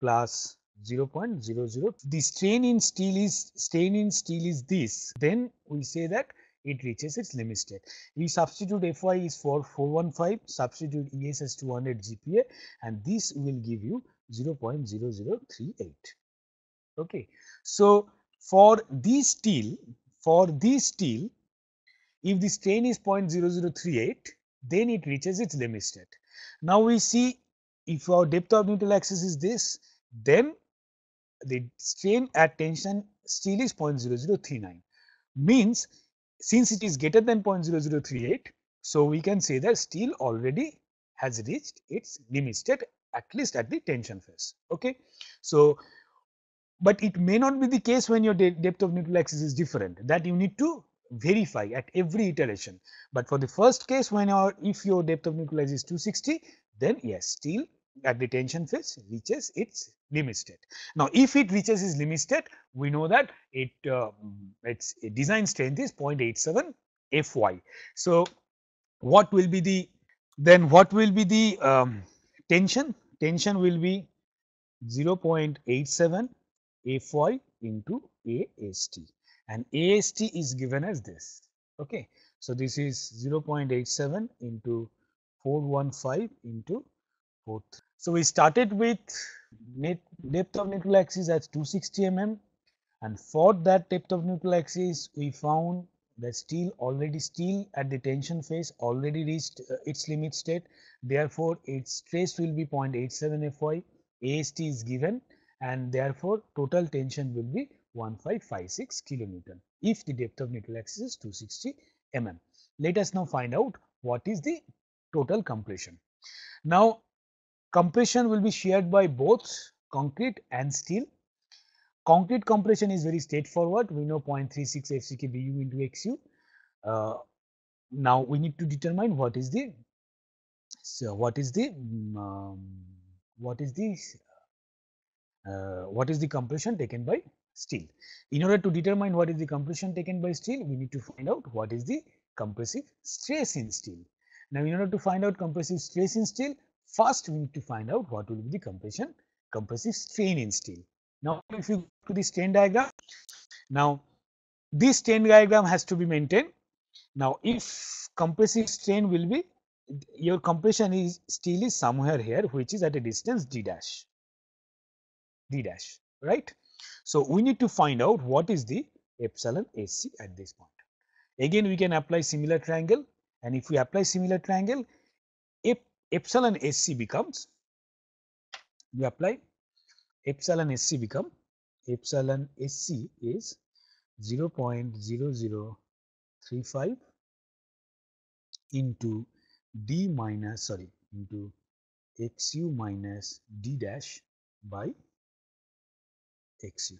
plus 0.00 the strain in steel is strain in steel is this then we say that it reaches its limit state. We substitute Fy is for 415, substitute ES as 200 GPA and this will give you 0.0038. Okay. So, for this steel, for this steel, if the strain is 0.0038, then it reaches its limit state. Now, we see if our depth of neutral axis is this, then the strain at tension steel is 0.0039 means since it is greater than 0.0038, so we can say that steel already has reached its limit state at least at the tension phase. Okay. So, but it may not be the case when your de depth of neutral axis is different that you need to verify at every iteration. But for the first case when our if your depth of neutral axis is 260 then yes steel at the tension phase reaches its limit state. Now, if it reaches its limit state, we know that it uh, its design strength is 0.87 Fy. So, what will be the then what will be the um, tension? Tension will be 0.87 Fy into AST and AST is given as this. Okay. So, this is 0.87 into 415 into so we started with net, depth of neutral axis as 260 mm and for that depth of neutral axis we found that steel already steel at the tension phase already reached uh, its limit state therefore its stress will be 0.87 Fy AST is given and therefore total tension will be 1556 kilonewton if the depth of neutral axis is 260 mm. Let us now find out what is the total compression. Now Compression will be shared by both concrete and steel. Concrete compression is very straightforward. We know 0.36 FCK BU into XU. Uh, now we need to determine what is the so what is the mm, um, what is the uh, what is the compression taken by steel. In order to determine what is the compression taken by steel, we need to find out what is the compressive stress in steel. Now, in order to find out compressive stress in steel, First, we need to find out what will be the compression compressive strain in steel. Now, if you go to the strain diagram, now this strain diagram has to be maintained. Now, if compressive strain will be your compression is steel is somewhere here which is at a distance d dash d dash right. So, we need to find out what is the epsilon AC at this point. Again, we can apply similar triangle and if we apply similar triangle, epsilon sc becomes you apply epsilon sc become epsilon sc is 0 0.0035 into d minus sorry into xu minus d dash by xu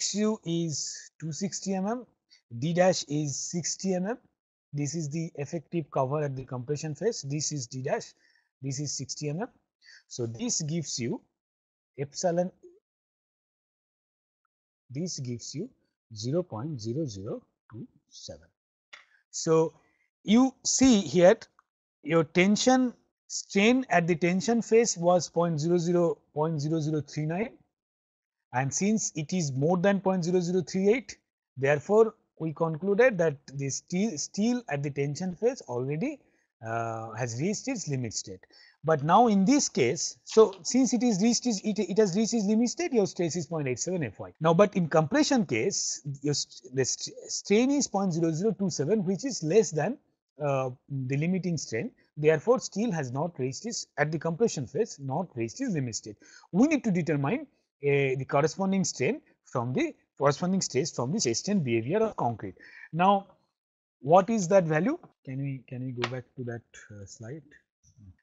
xu is 260 mm d dash is 60 mm this is the effective cover at the compression phase. This is D dash. This is 60 mm. So this gives you epsilon. This gives you 0 0.0027. So you see here your tension strain at the tension phase was 0 0.00, 0.0039 and since it is more than 0.0038 therefore we concluded that the steel, steel at the tension phase already uh, has reached its limit state. But now in this case, so since it is reached its, it, it has reached its limit state, your stress is 0.87 Fy. Now, but in compression case, your st the st strain is 0.0027, which is less than uh, the limiting strain. Therefore, steel has not reached its at the compression phase, not reached its limit state. We need to determine uh, the corresponding strain from the corresponding stage from the state behavior of concrete. Now, what is that value? Can we can we go back to that uh, slide?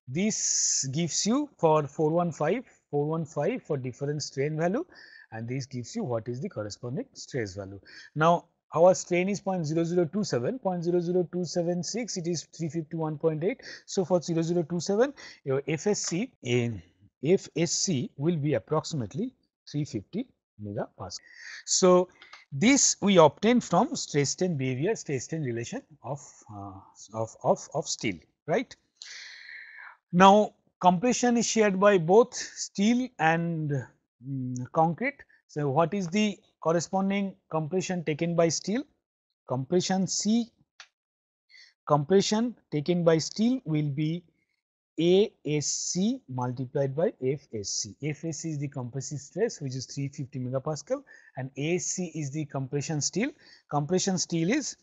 This gives you for 415, 415 for different strain value and this gives you what is the corresponding stress value. Now, our strain is 0 0.0027, 0 0.00276 it is 351.8. So, for zero zero two seven, 0027 your FSC in FSC will be approximately 350 Mega Pascal. So, this we obtain from stress strain behavior stress strain relation of, uh, of, of, of steel right. Now, compression is shared by both steel and um, concrete. So, what is the corresponding compression taken by steel? Compression C compression taken by steel will be ASC multiplied by FSC. FSC is the compressive stress which is 350 megapascal and ASC is the compression steel. Compression steel is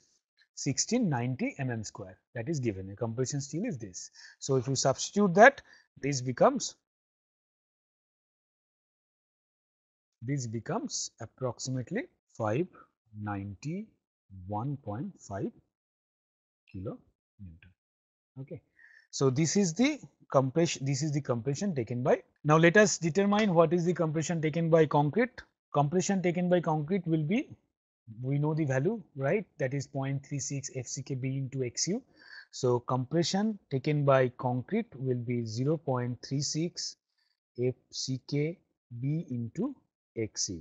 1690 mm square that is given a compression steel is this. So, if you substitute that this becomes this becomes approximately 591.5 kilo Newton. Okay. So, this is the compression this is the compression taken by. Now, let us determine what is the compression taken by concrete. Compression taken by concrete will be we know the value right that is 0.36 FCKB into XU. So, compression taken by concrete will be 0.36 FCKB into XU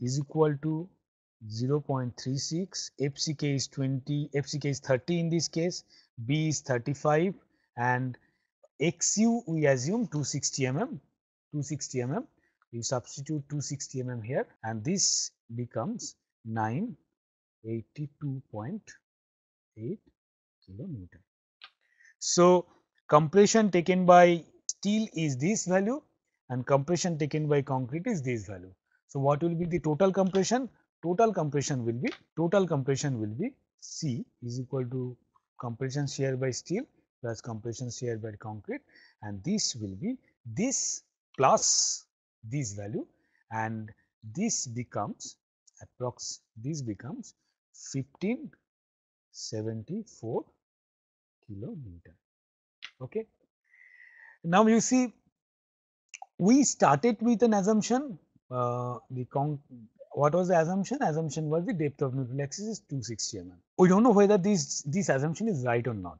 is equal to 0.36 FCK is 20 FCK is 30 in this case B is 35 and XU we assume 260 mm, 260 mm. You substitute 260 mm here and this becomes 982.8 kilometer. So, compression taken by steel is this value and compression taken by concrete is this value. So, what will be the total compression? Total compression will be total compression will be C is equal to compression shear by steel plus compression shear by concrete and this will be this plus this value and this becomes approx this becomes 1574 kilometer okay now you see we started with an assumption uh, the what was the assumption? Assumption was the depth of neutral axis is 260 mm. We don't know whether this, this assumption is right or not.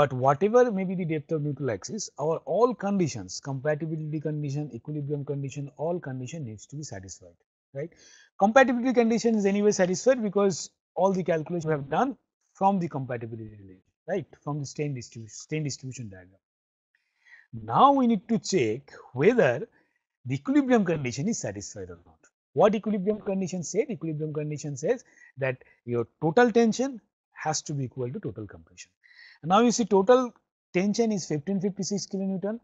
But whatever may be the depth of neutral axis, our all conditions, compatibility condition, equilibrium condition, all condition needs to be satisfied, right. Compatibility condition is anyway satisfied because all the calculations we have done from the compatibility relation, right, from the strain distribution, strain distribution diagram. Now we need to check whether the equilibrium condition is satisfied or not. What equilibrium condition said? Equilibrium condition says that your total tension has to be equal to total compression. And now you see total tension is 1556 kilonewton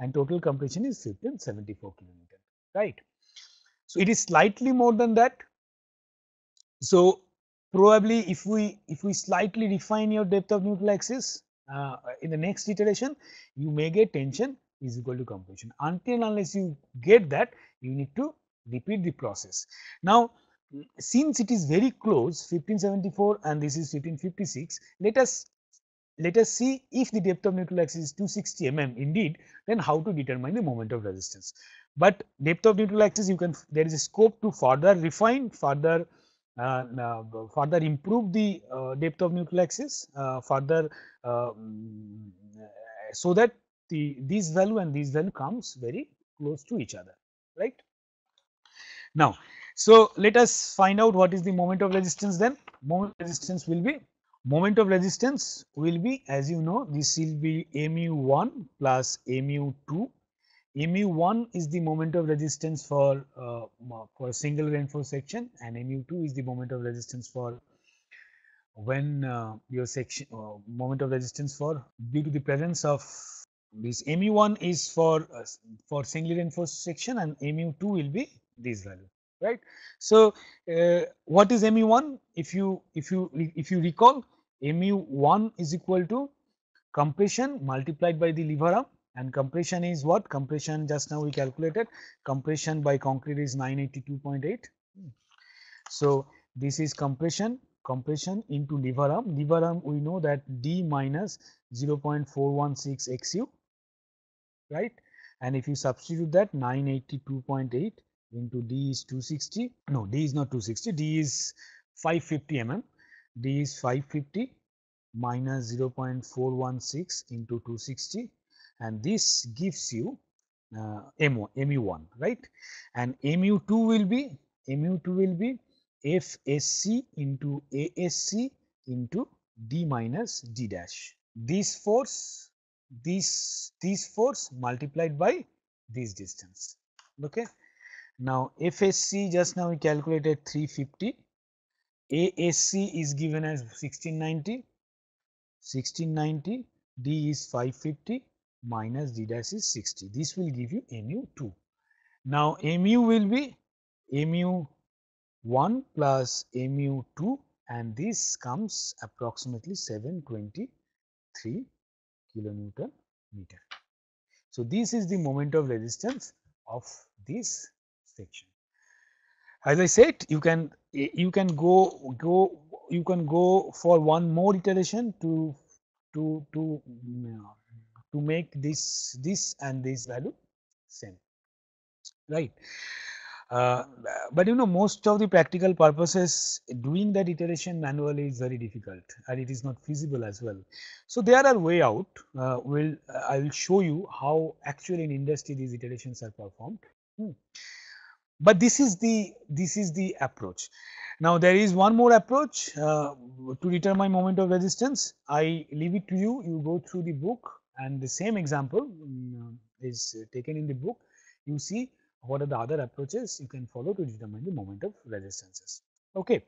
and total compression is 1574 kilonewton, right. So, it is slightly more than that. So, probably if we if we slightly refine your depth of neutral axis uh, in the next iteration, you may get tension is equal to compression. Until unless you get that, you need to repeat the process. Now, since it is very close 1574 and this is 1556, let us let us see if the depth of neutral axis is 260 mm indeed then how to determine the moment of resistance. But depth of neutral axis you can there is a scope to further refine further uh, uh further improve the uh, depth of neutral axis uh, further um, so that the this value and this value comes very close to each other right. Now, so let us find out what is the moment of resistance then. Moment of resistance will be moment of resistance will be as you know this will be mu 1 plus mu 2. mu 1 is the moment of resistance for uh, for single reinforced section and mu 2 is the moment of resistance for when uh, your section uh, moment of resistance for due to the presence of this mu 1 is for uh, for singly reinforced section and mu 2 will be these value right. So, uh, what is ME1 if you if you if you recall MU1 is equal to compression multiplied by the lever arm and compression is what compression just now we calculated compression by concrete is 982.8. So, this is compression compression into lever arm lever arm we know that D minus 0.416 XU right and if you substitute that 982.8 into D is 260. No, D is not 260, D is 550 mm. D is 550 minus 0.416 into 260 and this gives you uh, MU1, right? And MU2 will be, MU2 will be FSC into ASC into D minus D dash. This force, this, this force multiplied by this distance, okay? Now FSC just now we calculated 350, ASC is given as 1690, 1690, D is 550 minus D dash is 60. This will give you mu 2. Now mu will be mu 1 plus mu 2 and this comes approximately 723 kilonewton meter. So, this is the moment of resistance of this section. As I said, you can you can go go you can go for one more iteration to to to to make this this and this value same, right? Uh, but you know most of the practical purposes doing that iteration manually is very difficult and it is not feasible as well. So there are way out uh, will uh, I will show you how actually in industry these iterations are performed. Hmm but this is the this is the approach now there is one more approach uh, to determine moment of resistance i leave it to you you go through the book and the same example um, is taken in the book you see what are the other approaches you can follow to determine the moment of resistances okay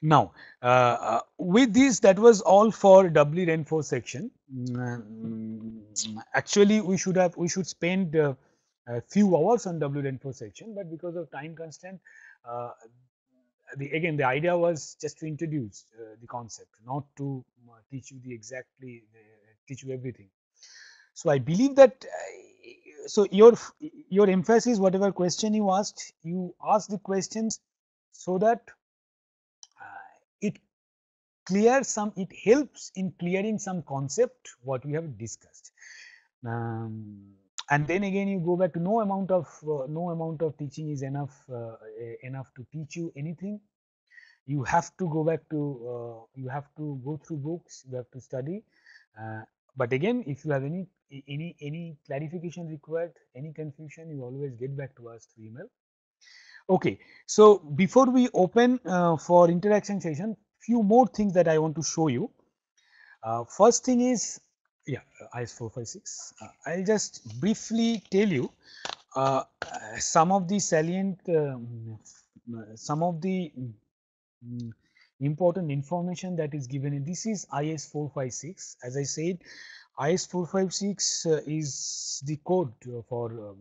now uh, uh, with this that was all for doubly reinforced section mm, mm, actually we should have we should spend uh, a few hours on WLAN4 section, but because of time constraint, uh, the again the idea was just to introduce uh, the concept, not to uh, teach you the exactly uh, teach you everything. So I believe that uh, so your your emphasis, whatever question you asked, you ask the questions so that it clear some it helps in clearing some concept what we have discussed. Um, and then again you go back to no amount of uh, no amount of teaching is enough uh, eh, enough to teach you anything you have to go back to uh, you have to go through books you have to study uh, but again if you have any any any clarification required any confusion you always get back to us through email okay so before we open uh, for interaction session few more things that i want to show you uh, first thing is yeah, IS 456. Uh, I'll just briefly tell you uh, some of the salient, um, some of the um, important information that is given in this is IS 456. As I said, IS 456 uh, is the code for um,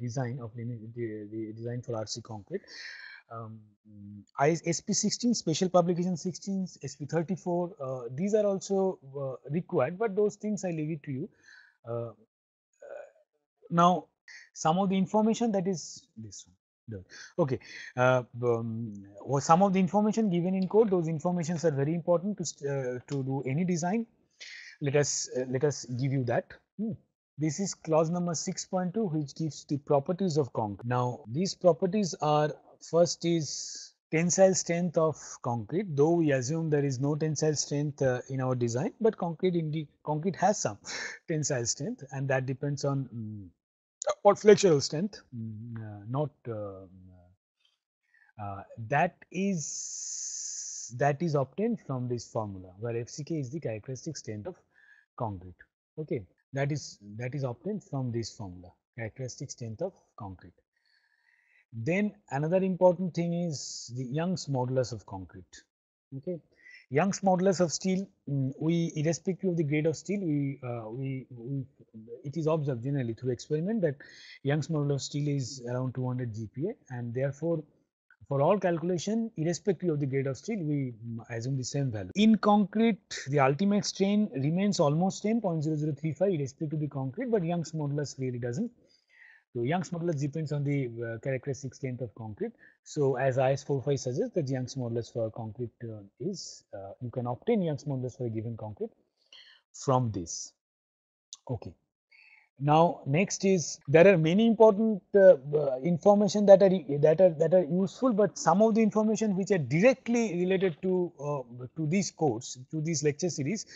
design of the, the design for RC concrete um, SP16, Special Publication 16, SP34, uh, these are also uh, required, but those things I leave it to you. Uh, uh now, some of the information that is this one. Okay, uh, um, some of the information given in code, those informations are very important to uh, to do any design. Let us let us give you that. Hmm. This is clause number 6.2 which gives the properties of conch. Now these properties are first is tensile strength of concrete though we assume there is no tensile strength uh, in our design but concrete indeed concrete has some tensile strength and that depends on um, mm, or flexural strength um, uh, not uh, uh, that is that is obtained from this formula where fck is the characteristic strength of concrete okay that is that is obtained from this formula characteristic strength of concrete then another important thing is the Young's modulus of concrete. Okay, Young's modulus of steel, mm, we irrespective of the grade of steel, we, uh, we, we it is observed generally through experiment that Young's modulus of steel is around 200 GPa, and therefore for all calculation irrespective of the grade of steel we mm, assume the same value. In concrete the ultimate strain remains almost same 0.0035 irrespective of the concrete but Young's modulus really does not so Young's modulus depends on the uh, characteristic strength of concrete. So as IS45 suggests that Young's modulus for concrete is, uh, you can obtain Young's modulus for a given concrete from this. Okay. Now, next is there are many important uh, uh, information that are that are that are useful, but some of the information which are directly related to uh, to this course to this lecture series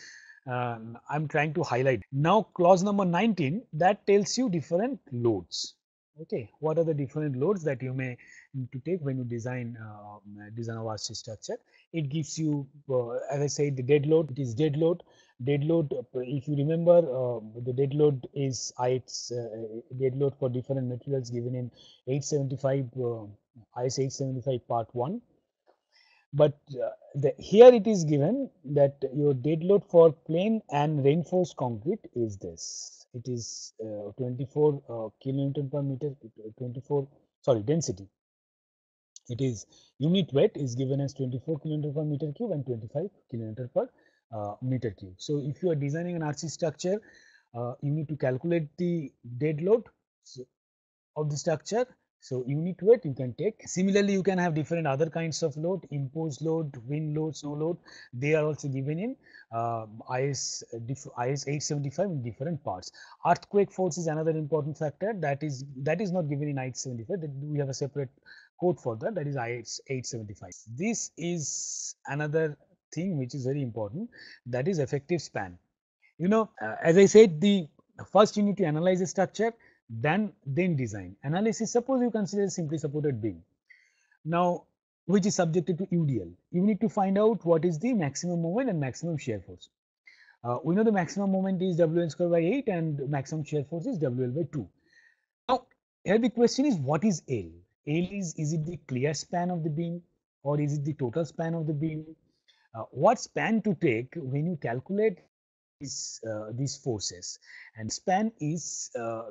um, I'm trying to highlight. Now clause number 19 that tells you different loads. Okay, what are the different loads that you may need to take when you design um, uh, design of RC structure? It gives you, uh, as I said, the dead load. It is dead load. Dead load. Uh, if you remember, uh, the dead load is its uh, uh, dead load for different materials given in 875 IS 875 part one but uh, the, here it is given that your dead load for plain and reinforced concrete is this it is uh, 24 uh, kilonewton per meter uh, 24 sorry density it is unit weight is given as 24 kilonewton per meter cube and 25 kilonewton per uh, meter cube so if you are designing an rc structure uh, you need to calculate the dead load of the structure so unit weight you can take. Similarly, you can have different other kinds of load, imposed load, wind load, snow load. They are also given in uh, IS, uh, IS 875 in different parts. Earthquake force is another important factor that is that is not given in IS 875. we have a separate code for that. That is IS 875. This is another thing which is very important. That is effective span. You know, uh, as I said, the first you need to analyze the structure then, then design. Analysis, suppose you consider simply supported beam. Now, which is subjected to UDL. You need to find out what is the maximum moment and maximum shear force. Uh, we know the maximum moment is WL square by 8 and maximum shear force is WL by 2. Now, here the question is what is L? L is, is it the clear span of the beam or is it the total span of the beam? Uh, what span to take when you calculate is, uh, these forces and span is uh,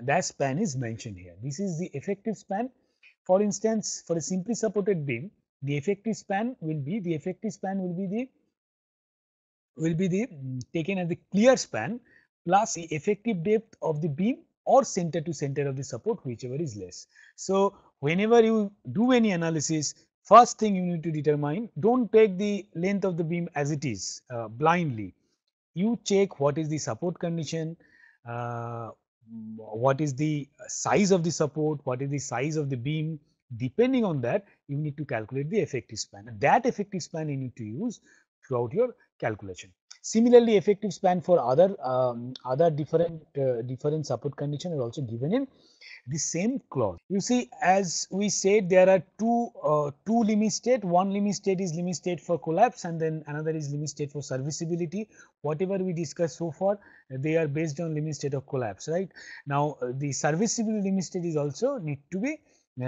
that span is mentioned here. This is the effective span. For instance, for a simply supported beam, the effective span will be the effective span will be the will be the mm, taken as the clear span plus the effective depth of the beam or center to center of the support whichever is less. So, whenever you do any analysis first thing you need to determine don't take the length of the beam as it is uh, blindly. You check what is the support condition, uh, what is the size of the support, what is the size of the beam, depending on that you need to calculate the effective span. That effective span you need to use throughout your calculation. Similarly, effective span for other um, other different uh, different support condition are also given in the same clause. You see, as we said, there are two uh, two limit state. One limit state is limit state for collapse, and then another is limit state for serviceability. Whatever we discussed so far, they are based on limit state of collapse, right? Now, uh, the serviceability limit state is also need to be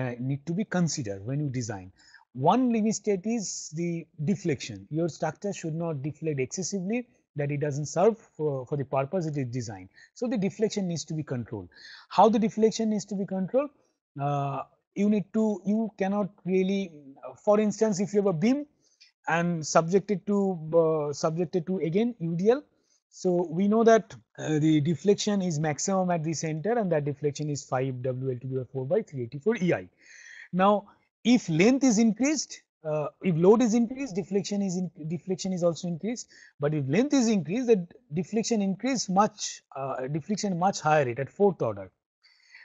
uh, need to be considered when you design. One limit state is the deflection. Your structure should not deflect excessively that it doesn't serve for, for the purpose it is designed. So, the deflection needs to be controlled. How the deflection needs to be controlled? Uh, you need to, you cannot really, for instance, if you have a beam and subjected to, uh, subjected to again UDL. So, we know that uh, the deflection is maximum at the center and that deflection is 5 WL to the 4 by 384 EI. Now, if length is increased, uh, if load is increased, deflection is in, deflection is also increased. But if length is increased, the deflection increase much, uh, deflection much higher It at fourth order.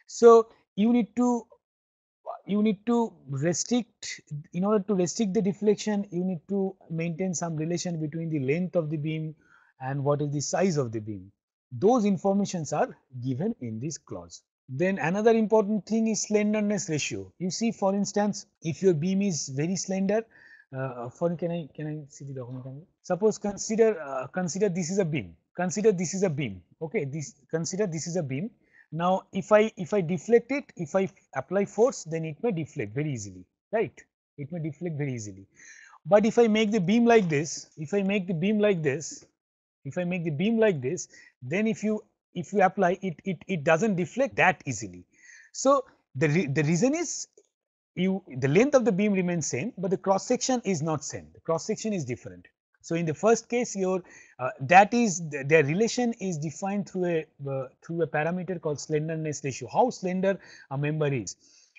So you need to you need to restrict in order to restrict the deflection you need to maintain some relation between the length of the beam and what is the size of the beam those informations are given in this clause then another important thing is slenderness ratio. You see for instance, if your beam is very slender, uh, for can I can I see the document? Suppose consider uh, consider this is a beam. Consider this is a beam. Okay, this consider this is a beam. Now if I if I deflect it, if I apply force, then it may deflect very easily, right? It may deflect very easily. But if I make the beam like this, if I make the beam like this, if I make the beam like this, then if you if you apply it it it doesn't deflect that easily so the re the reason is you the length of the beam remains same but the cross section is not same the cross section is different so in the first case your uh, that is the, their relation is defined through a uh, through a parameter called slenderness ratio how slender a member is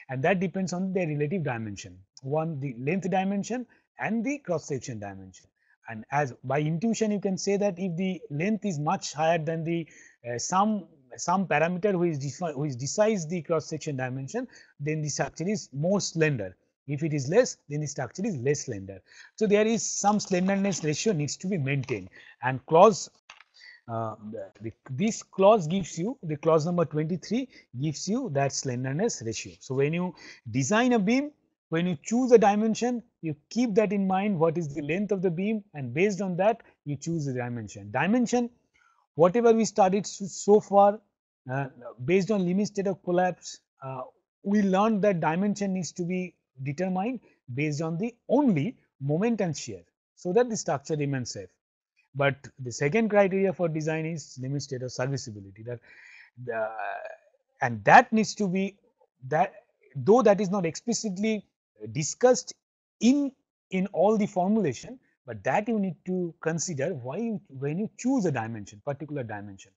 and that depends on their relative dimension one the length dimension and the cross section dimension and as by intuition you can say that if the length is much higher than the uh, some some parameter which, which decides the cross section dimension then the structure is more slender if it is less then the structure is less slender so there is some slenderness ratio needs to be maintained and clause uh, this clause gives you the clause number 23 gives you that slenderness ratio so when you design a beam when you choose a dimension, you keep that in mind what is the length of the beam and based on that you choose the dimension. Dimension whatever we studied so far uh, based on limit state of collapse uh, we learned that dimension needs to be determined based on the only moment and shear so that the structure remains safe. But the second criteria for design is limit state of serviceability that the, uh, and that needs to be that though that is not explicitly discussed in in all the formulation, but that you need to consider why you, when you choose a dimension, particular dimension.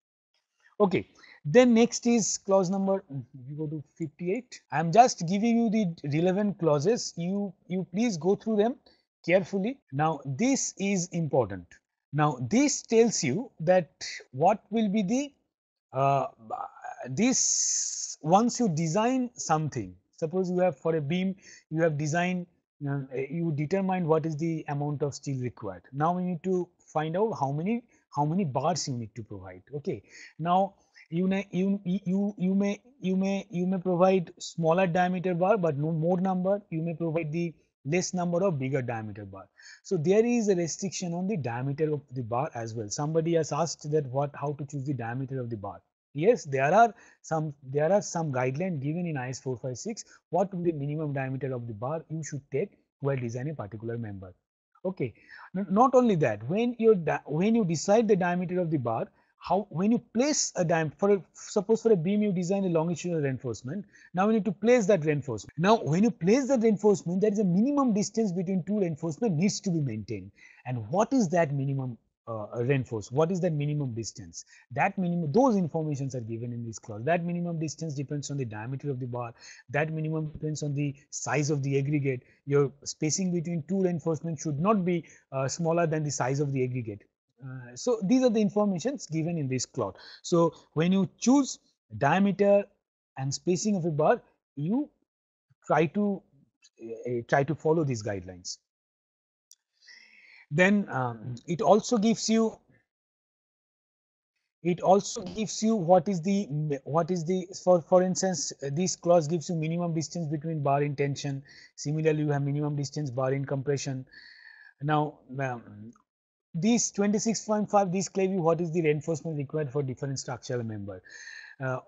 Okay, then next is clause number mm, you go to 58. I am just giving you the relevant clauses. You you please go through them carefully. Now this is important. Now this tells you that what will be the uh, this once you design something Suppose you have for a beam, you have designed, uh, you eh, determine what is the amount of steel required. Now we need to find out how many how many bars you need to provide. Okay. Now you may you you you may you may you may provide smaller diameter bar, but no more number. You may provide the less number of bigger diameter bar. So there is a restriction on the diameter of the bar as well. Somebody has asked that what how to choose the diameter of the bar. Yes, there are some there are some guidelines given in IS 456. What be the minimum diameter of the bar you should take while designing a particular member? Okay. Not only that, when you when you decide the diameter of the bar, how when you place a dime for a, suppose for a beam you design a longitudinal reinforcement now you need to place that reinforcement now when you place that reinforcement there is a minimum distance between two reinforcement needs to be maintained and what is that minimum uh, reinforced what is the minimum distance that minimum those informations are given in this clause that minimum distance depends on the diameter of the bar that minimum depends on the size of the aggregate your spacing between two reinforcements should not be uh, smaller than the size of the aggregate uh, so these are the informations given in this clause so when you choose diameter and spacing of a bar you try to uh, try to follow these guidelines then um, um, it also gives you it also gives you what is the what is the for for instance this clause gives you minimum distance between bar in tension similarly you have minimum distance bar in compression now um, this 26.5 this clave you what is the reinforcement required for different structural member uh,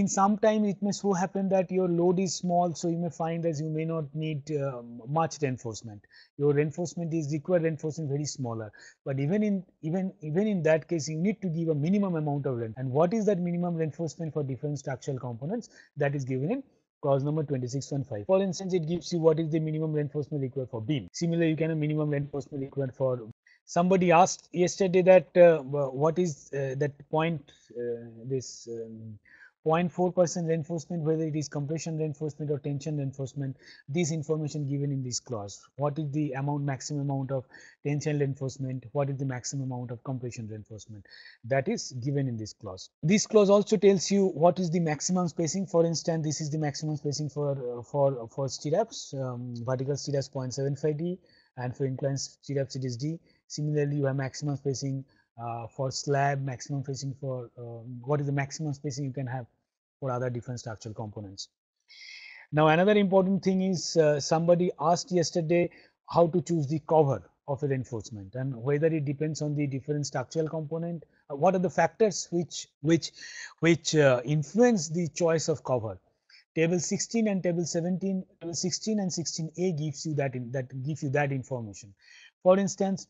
in some time it may so happen that your load is small so you may find that you may not need um, much reinforcement your reinforcement is required reinforcement very smaller but even in even even in that case you need to give a minimum amount of reinforcement and what is that minimum reinforcement for different structural components that is given in clause number 26.5 for instance it gives you what is the minimum reinforcement required for beam similarly you can have minimum reinforcement required for somebody asked yesterday that uh, what is uh, that point uh, this um, 0.4% reinforcement whether it is compression reinforcement or tension reinforcement this information given in this clause what is the amount maximum amount of tension reinforcement what is the maximum amount of compression reinforcement that is given in this clause this clause also tells you what is the maximum spacing for instance this is the maximum spacing for uh, for for stirrups um, vertical stirrups 0.75d and for inclined stirrups it is d similarly you have maximum spacing uh, for slab maximum spacing for um, what is the maximum spacing you can have for other different structural components. Now another important thing is uh, somebody asked yesterday how to choose the cover of a reinforcement and whether it depends on the different structural component uh, what are the factors which which which uh, influence the choice of cover table 16 and table 17 table 16 and 16a gives you that in, that gives you that information for instance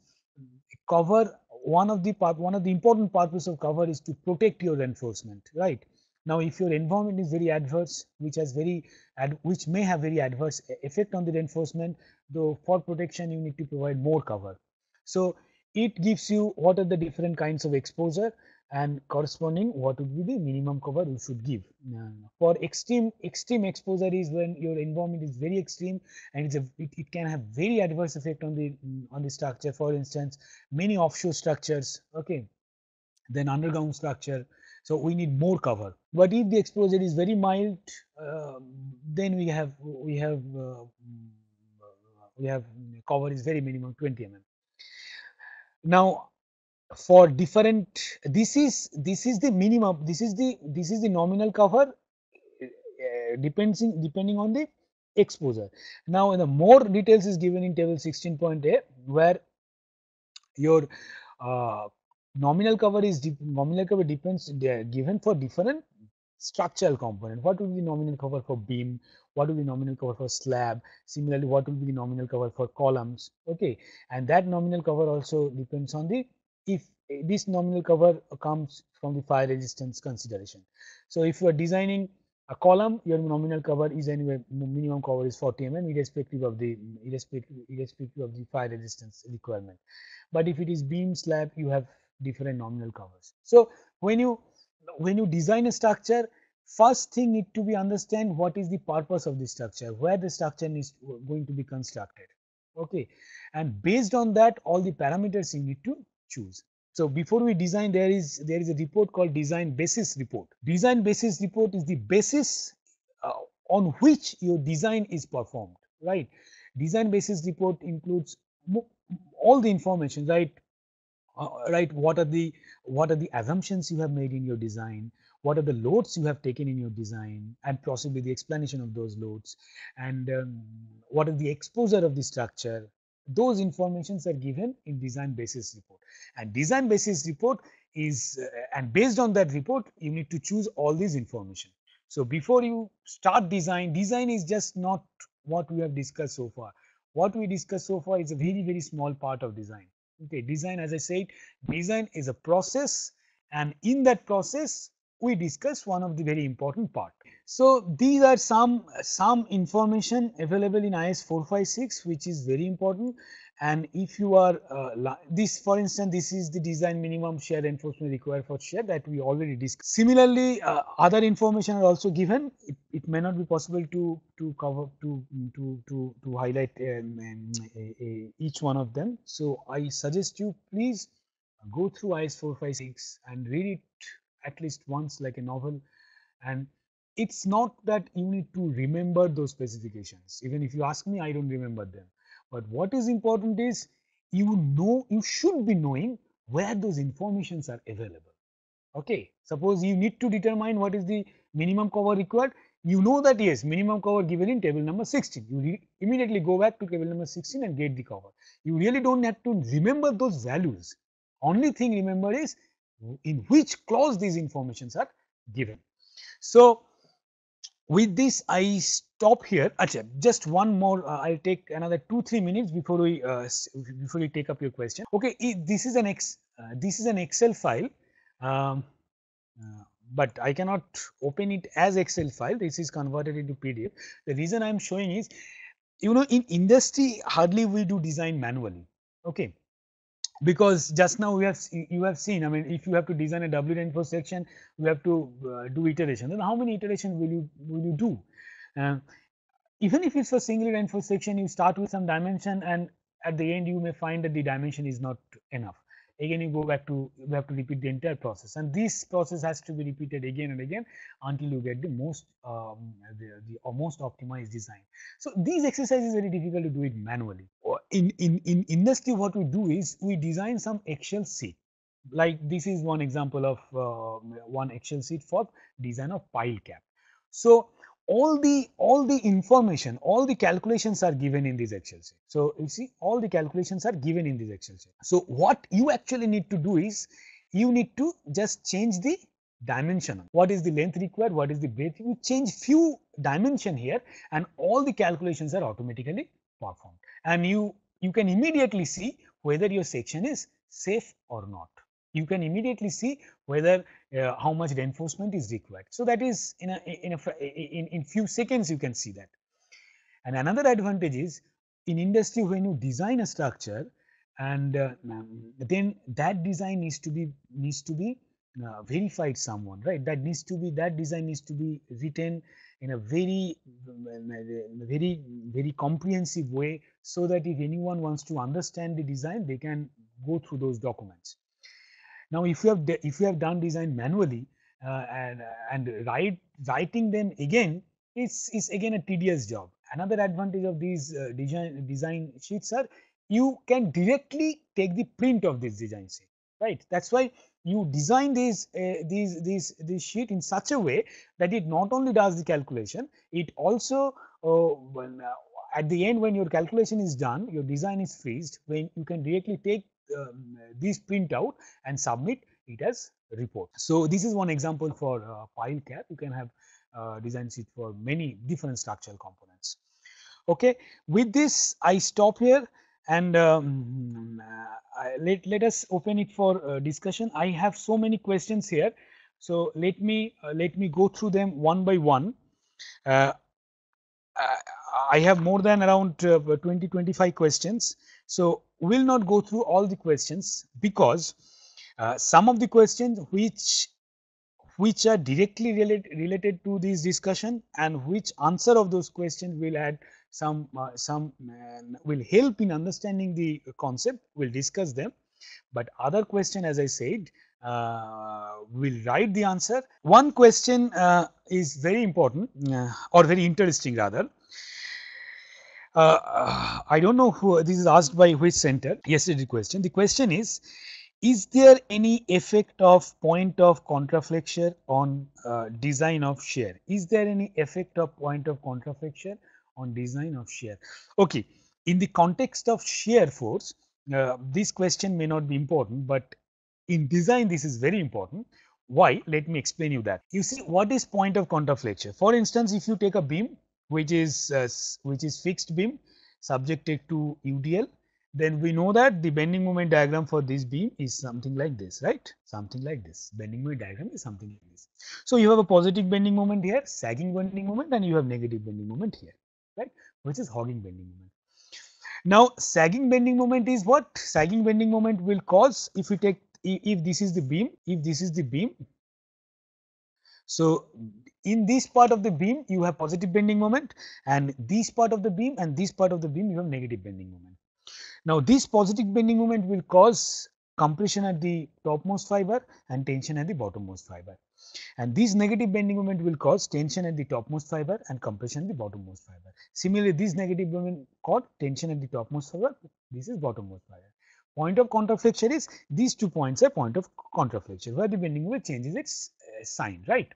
cover one of the one of the important purpose of cover is to protect your reinforcement, right? Now, if your environment is very adverse, which has very which may have very adverse effect on the reinforcement, though for protection you need to provide more cover. So it gives you what are the different kinds of exposure and corresponding what would be the minimum cover we should give. for extreme extreme exposure is when your environment is very extreme and a, it, it, can have very adverse effect on the on the structure. For instance, many offshore structures, okay, then underground structure. So we need more cover. But if the exposure is very mild, uh, then we have we have uh, we have cover is very minimum 20 mm. Now for different this is this is the minimum this is the this is the nominal cover uh, depends in, depending on the exposure now in the more details is given in table 16.a where your uh, nominal cover is nominal cover depends given for different structural component what will be the nominal cover for beam what will be nominal cover for slab similarly what will be the nominal cover for columns okay and that nominal cover also depends on the if eh, this nominal cover comes from the fire resistance consideration. So if you are designing a column, your nominal cover is anywhere minimum cover is 40 mm irrespective of the irrespective, irrespective of the fire resistance requirement. But if it is beam slab, you have different nominal covers. So when you when you design a structure, first thing need to be understand what is the purpose of the structure, where the structure is going to be constructed. Okay, and based on that, all the parameters you need to choose. So before we design, there is there is a report called design basis report. Design basis report is the basis uh, on which your design is performed, right? Design basis report includes all the information, right? Uh, right what are the what are the assumptions you have made in your design what are the loads you have taken in your design and possibly the explanation of those loads and um, what is the exposure of the structure those informations are given in design basis report and design basis report is uh, and based on that report you need to choose all these information so before you start design design is just not what we have discussed so far what we discussed so far is a very very small part of design okay design as i said design is a process and in that process we discussed one of the very important part. So, these are some some information available in IS 456 which is very important and if you are uh, this for instance this is the design minimum shear reinforcement required for shear that we already discussed. Similarly, uh, other information are also given it, it, may not be possible to to cover to to to, to highlight um, um, a, a, each one of them. So, I suggest you please go through IS 456 and read it at least once like a novel and it's not that you need to remember those specifications even if you ask me I don't remember them. But what is important is you know you should be knowing where those informations are available. Okay, suppose you need to determine what is the minimum cover required you know that yes minimum cover given in table number 16 you immediately go back to table number 16 and get the cover you really don't have to remember those values only thing remember is in which clause these informations are given. So, with this I stop here. just one more. Uh, I'll take another two three minutes before we uh, before we take up your question. Okay, this is an X. Uh, this is an Excel file, um, uh, but I cannot open it as Excel file. This is converted into PDF. The reason I am showing is, you know, in industry hardly we do design manually. Okay, because just now we have you have seen i mean if you have to design a w10 for section you have to uh, do iteration then how many iteration will you will you do uh, even if it's a single reinforced section you start with some dimension and at the end you may find that the dimension is not enough again you go back to you have to repeat the entire process and this process has to be repeated again and again until you get the most um, the, the most optimized design so these exercises very difficult to do it manually in in in industry what we do is we design some excel sheet like this is one example of uh, one excel sheet for design of pile cap so all the all the information all the calculations are given in this excel sheet so you see all the calculations are given in this excel sheet so what you actually need to do is you need to just change the dimension what is the length required what is the breadth you change few dimension here and all the calculations are automatically performed and you you can immediately see whether your section is safe or not you can immediately see whether uh, how much reinforcement is required. So that is in a in a in, in few seconds you can see that. And another advantage is in industry when you design a structure and uh, then that design needs to be needs to be uh, verified someone right that needs to be that design needs to be written in a very very very comprehensive way so that if anyone wants to understand the design they can go through those documents now, if you have if you have done design manually uh, and and write writing them again, it's is again a tedious job. Another advantage of these uh, design design sheets are you can directly take the print of this design sheet, right? That's why you design these uh, these these this sheet in such a way that it not only does the calculation, it also uh, when, uh, at the end when your calculation is done your design is freezed when you can directly take this um, these print out and submit it as report. So this is one example for uh, pile cap. You can have uh, design for many different structural components. Okay, with this I stop here and um, uh, I, let, let us open it for uh, discussion. I have so many questions here. So let me uh, let me go through them one by one. Uh, I have more than around uh, 20 25 questions. So we will not go through all the questions because uh, some of the questions which which are directly related related to this discussion and which answer of those questions will add some uh, some uh, will help in understanding the concept we'll discuss them but other question as i said uh, will write the answer one question uh, is very important uh, or very interesting rather uh, I don't know who this is asked by which center. Yesterday question. The question is, is there any effect of point of contraflexure on uh, design of shear? Is there any effect of point of contraflexure on design of shear? Okay, in the context of shear force, uh, this question may not be important, but in design this is very important. Why? Let me explain you that. You see, what is point of contraflexure? For instance, if you take a beam which is uh, which is fixed beam subjected to UDL then we know that the bending moment diagram for this beam is something like this right something like this bending moment diagram is something like this. So, you have a positive bending moment here sagging bending moment and you have negative bending moment here right which is hogging bending moment. Now, sagging bending moment is what sagging bending moment will cause if we take if this is the beam if this is the beam. So, in this part of the beam you have positive bending moment and this part of the beam and this part of the beam you have negative bending moment. Now this positive bending moment will cause compression at the topmost fiber and tension at the bottommost fiber and this negative bending moment will cause tension at the topmost fiber and compression at the bottommost fiber. Similarly, this negative moment caught tension at the topmost fiber, this is bottommost fiber. Point of contraflexure is these two points are point of contraflexure where the bending moment changes its uh, sign, right.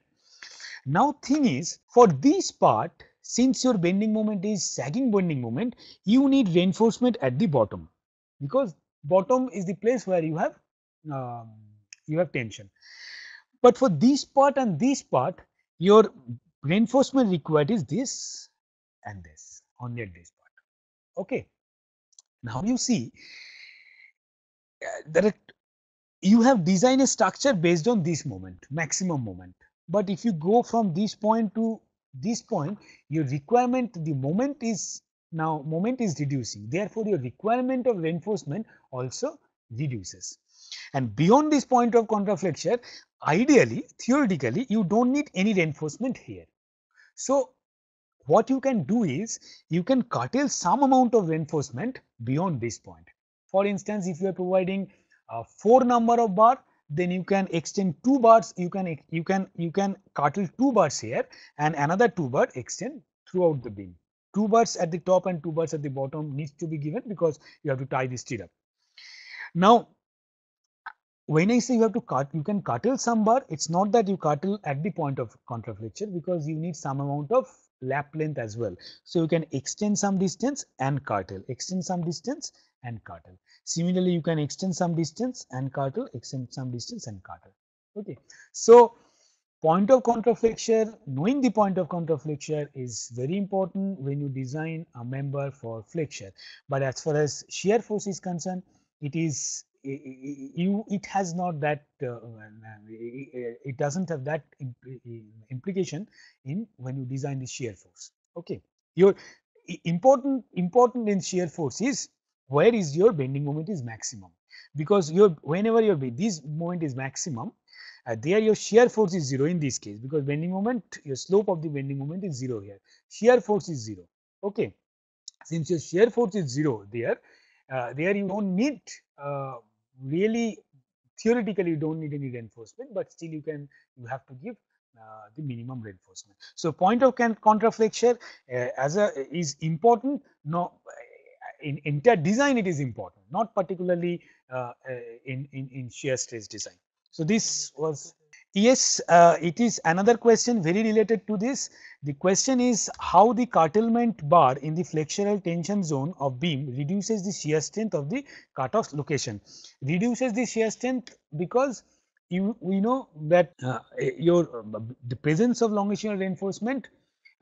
Now thing is for this part since your bending moment is sagging bending moment you need reinforcement at the bottom because bottom is the place where you have um, you have tension. But for this part and this part your reinforcement required is this and this only at this part. Okay. Now you see uh, that it, you have designed a structure based on this moment maximum moment but if you go from this point to this point, your requirement, the moment is now moment is reducing. Therefore, your requirement of reinforcement also reduces. And beyond this point of contraflexure, ideally, theoretically, you don't need any reinforcement here. So, what you can do is you can curtail some amount of reinforcement beyond this point. For instance, if you are providing uh, 4 number of bar then you can extend two bars you can you can you can cuttle two bars here and another two bar extend throughout the beam two bars at the top and two bars at the bottom needs to be given because you have to tie this stirrup now when I say you have to cut, you can cuttle some bar, it's not that you cuttle at the point of contraflexure because you need some amount of lap length as well. So you can extend some distance and cartel, extend some distance and cartel. Similarly, you can extend some distance and cartel, extend some distance and cartel. Okay. So point of contraflexure. knowing the point of contraflexure is very important when you design a member for flexure. But as far as shear force is concerned, it is you it has not that uh, it doesn't have that implication in when you design the shear force okay your important important in shear force is where is your bending moment is maximum because your whenever your this moment is maximum uh, there your shear force is 0 in this case because bending moment your slope of the bending moment is 0 here shear force is 0 okay since your shear force is 0 there uh, there you don't need uh, really theoretically you don't need any reinforcement, but still you can you have to give uh, the minimum reinforcement. So point of contraflexure uh, as a is important. No, uh, in entire design it is important, not particularly uh, uh, in, in in shear stress design. So this was Yes, uh, it is another question very related to this. The question is how the cartilment bar in the flexural tension zone of beam reduces the shear strength of the cutoff location. Reduces the shear strength because you we know that uh, your the presence of longitudinal reinforcement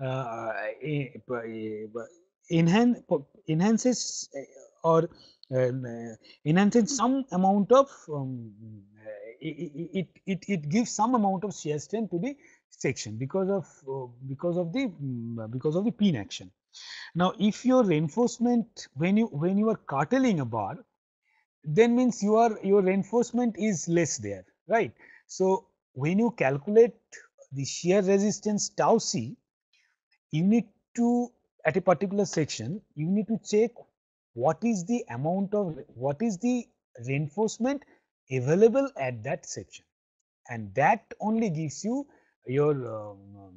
uh, eh, eh, enhance, enhances eh, or uh, enhances some amount of um, it, it, it gives some amount of shear strength to the section because of uh, because of the mm, uh, because of the pin action. Now, if your reinforcement when you when you are carteling a bar, then means your your reinforcement is less there, right? So when you calculate the shear resistance tau c, you need to at a particular section, you need to check what is the amount of what is the reinforcement available at that section and that only gives you your um,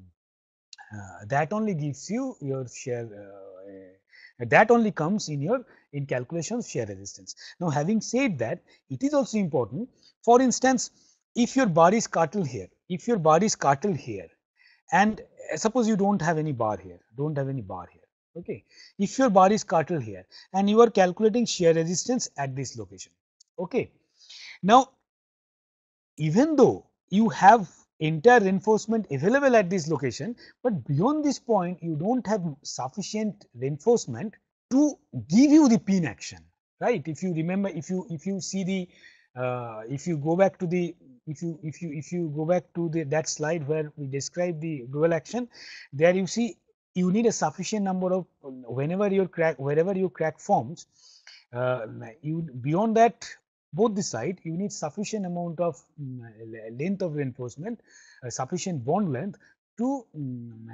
uh, that only gives you your share uh, uh, that only comes in your in calculation of shear resistance. Now having said that it is also important for instance if your bar is cartel here if your bar is cartel here and uh, suppose you don't have any bar here don't have any bar here okay if your bar is cartel here and you are calculating shear resistance at this location okay now, even though you have entire reinforcement available at this location, but beyond this point you do not have sufficient reinforcement to give you the pin action, right. If you remember, if you if you see the uh, if you go back to the if you if you if you go back to the that slide where we describe the dual action, there you see you need a sufficient number of whenever your crack wherever your crack forms, uh, you beyond that both the side you need sufficient amount of um, length of reinforcement, uh, sufficient bond length to um,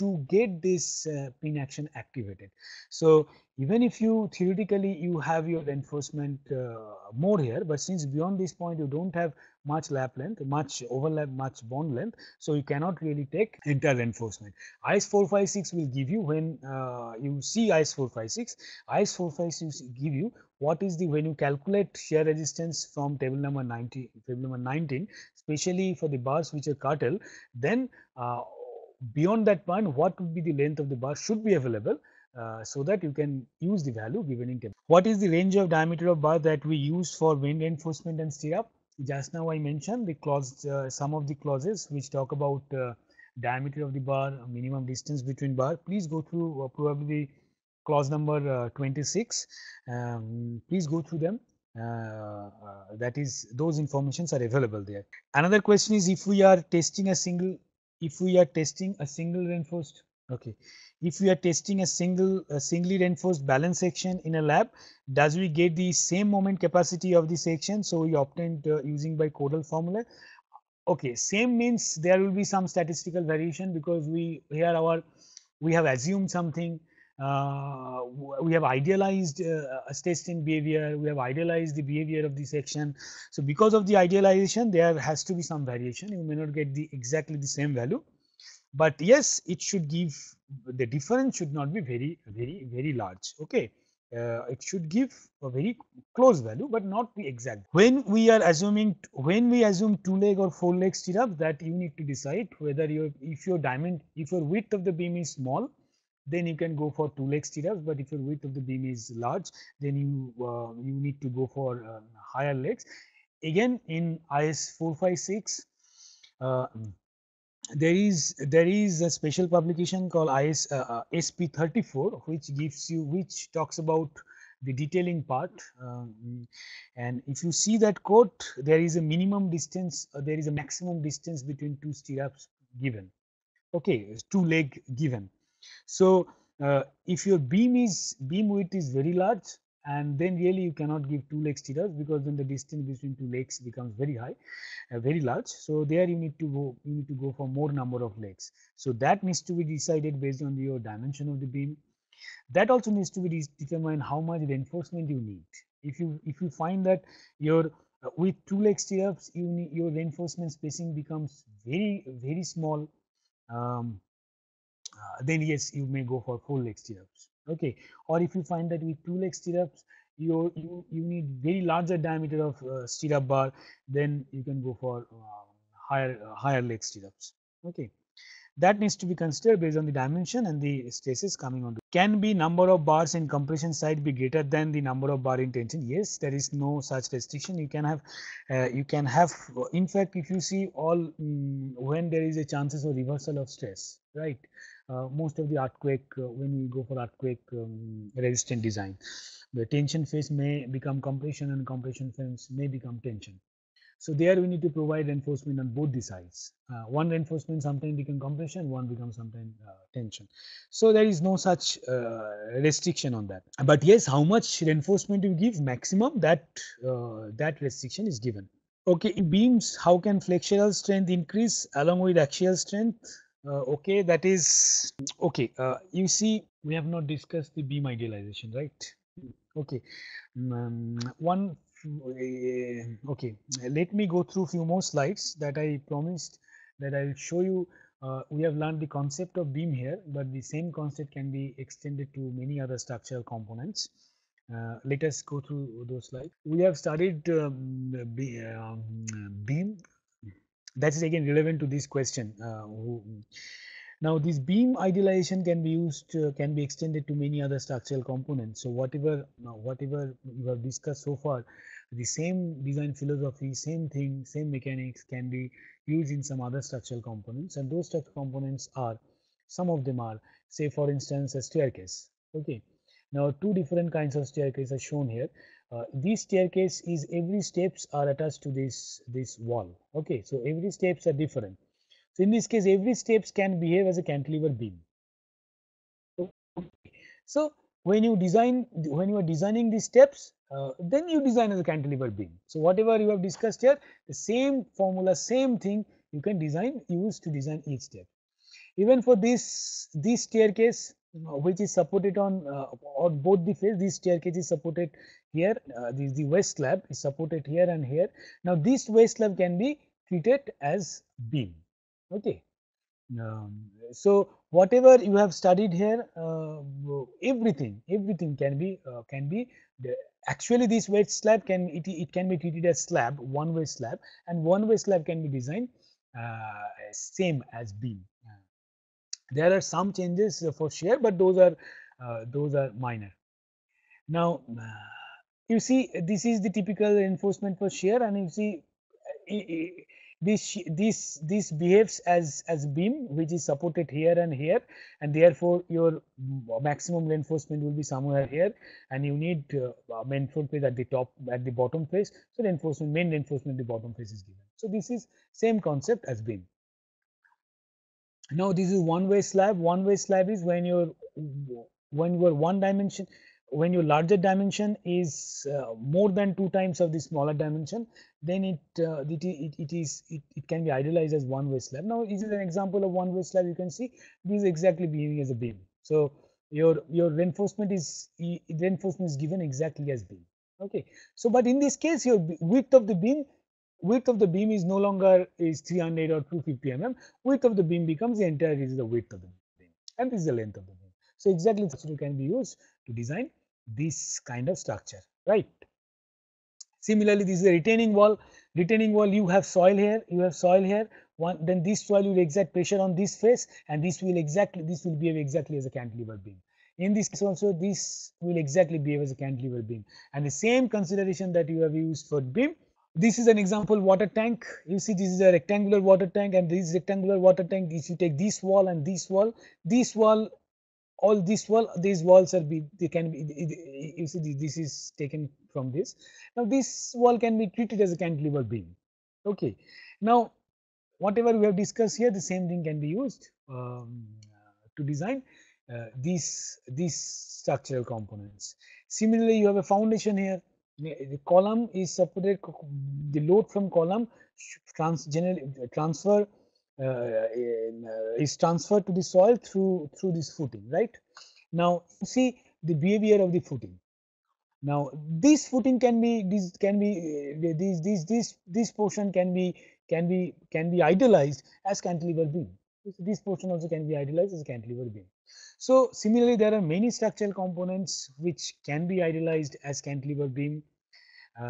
to get this uh, pin action activated. So even if you theoretically you have your reinforcement uh, more here, but since beyond this point you don't have much lap length, much overlap, much bond length, so you cannot really take entire reinforcement. ICE 456 will give you when uh, you see ICE 456, ICE 456 give you what is the when you calculate shear resistance from table number 19, table number 19, especially for the bars which are cartel, then uh, beyond that point what would be the length of the bar should be available uh, so that you can use the value given in temperature. What is the range of diameter of bar that we use for wind reinforcement and stirrup? Just now I mentioned the clause, uh, some of the clauses which talk about uh, diameter of the bar, minimum distance between bar. Please go through uh, probably clause number uh, 26. Um, please go through them. Uh, that is those informations are available there. Another question is if we are testing a single if we are testing a single reinforced okay if we are testing a single a singly reinforced balance section in a lab does we get the same moment capacity of the section so we obtained uh, using by codal formula okay same means there will be some statistical variation because we here our we have assumed something uh, we have idealized uh, state behavior we have idealized the behavior of the section so because of the idealization there has to be some variation you may not get the exactly the same value but yes it should give the difference should not be very very very large okay uh, it should give a very close value but not the exact when we are assuming when we assume two leg or four leg stirrup, that you need to decide whether your if your diamond if your width of the beam is small then you can go for 2 leg stirrups but if your width of the beam is large then you uh, you need to go for uh, higher legs again in is 456 uh, there is there is a special publication called is uh, uh, sp 34 which gives you which talks about the detailing part um, and if you see that quote there is a minimum distance uh, there is a maximum distance between two stirrups given okay two leg given so, uh, if your beam is beam width is very large and then really you cannot give two leg stirrups because then the distance between two legs becomes very high uh, very large so there you need to go you need to go for more number of legs so that needs to be decided based on your dimension of the beam that also needs to be determined how much reinforcement you need if you if you find that your uh, with two leg stirrups you need your reinforcement spacing becomes very very small um, uh, then yes, you may go for full leg stirrups. Okay, or if you find that with two leg stirrups, you you you need very larger diameter of uh, stirrup bar, then you can go for um, higher uh, higher leg stirrups. Okay, that needs to be considered based on the dimension and the stresses coming on. Can be number of bars in compression side be greater than the number of bar in tension? Yes, there is no such restriction. You can have, uh, you can have. In fact, if you see all um, when there is a chances of reversal of stress, right? Uh, most of the earthquake uh, when we go for earthquake um, resistant design the tension phase may become compression and compression phase may become tension so there we need to provide reinforcement on both the sides. Uh, one reinforcement sometimes become compression, one becomes sometimes uh, tension. So there is no such uh, restriction on that. But yes, how much reinforcement you give maximum that uh, that restriction is given. Okay, beams, how can flexural strength increase along with axial strength? Uh, okay, that is okay. Uh, you see, we have not discussed the beam idealization, right? Okay, mm, um, one. Uh, okay, let me go through few more slides that I promised that I will show you. Uh, we have learned the concept of beam here, but the same concept can be extended to many other structural components. Uh, let us go through those slides. We have studied um, be, uh, beam that is again relevant to this question. Uh, now this beam idealization can be used uh, can be extended to many other structural components. So whatever whatever you have discussed so far, the same design philosophy, same thing, same mechanics can be used in some other structural components and those structural components are some of them are say for instance a staircase. Okay. Now two different kinds of staircase are shown here. Uh, this staircase is every steps are attached to this this wall. Okay, so every steps are different. So in this case, every steps can behave as a cantilever beam. Okay. So when you design when you are designing these steps, uh, then you design as a cantilever beam. So whatever you have discussed here, the same formula, same thing you can design use to design each step. Even for this this staircase, uh, which is supported on uh, on both the face this staircase is supported here uh, the, the west slab is supported here and here now this west slab can be treated as beam okay um, so whatever you have studied here uh, everything everything can be uh, can be the, actually this weight slab can it, it can be treated as slab one way slab and one way slab can be designed uh, same as beam there are some changes uh, for sure but those are uh, those are minor. Now uh, you see this is the typical enforcement for shear, and you see uh, this this this behaves as as beam which is supported here and here, and therefore your maximum reinforcement will be somewhere here, and you need uh, main phase at the top at the bottom phase. So reinforcement main reinforcement the bottom phase is given. So this is same concept as beam now this is one-way slab. One-way slab is when your when your one dimension when your larger dimension is uh, more than two times of the smaller dimension then it uh, it, it, it is it, it can be idealized as one way slab now this is an example of one way slab you can see this is exactly behaving as a beam so your your reinforcement is reinforcement is given exactly as beam okay so but in this case your width of the beam width of the beam is no longer is 300 or 250 mm. Width of the beam becomes the entire is the width of the beam and this is the length of the beam. So exactly structure can be used to design this kind of structure, right? Similarly, this is a retaining wall. Retaining wall, you have soil here, you have soil here. One, then this soil will exert pressure on this face, and this will exactly this will behave exactly as a cantilever beam. In this case also, this will exactly behave as a cantilever beam. And the same consideration that you have used for beam, this is an example water tank. You see this is a rectangular water tank and this rectangular water tank, if you take this wall and this wall, this wall, all this wall, these walls are be, they can be, you see this is taken from this. Now this wall can be treated as a cantilever beam. Okay. Now whatever we have discussed here, the same thing can be used um, to design uh, these, these structural components. Similarly, you have a foundation here the column is supported the load from column trans transfer uh, in, uh, is transferred to the soil through through this footing right now see the behavior of the footing now this footing can be this can be uh, this this this this portion can be can be can be idealized as cantilever beam this, this portion also can be idealized as cantilever beam so similarly there are many structural components which can be idealized as cantilever beam uh,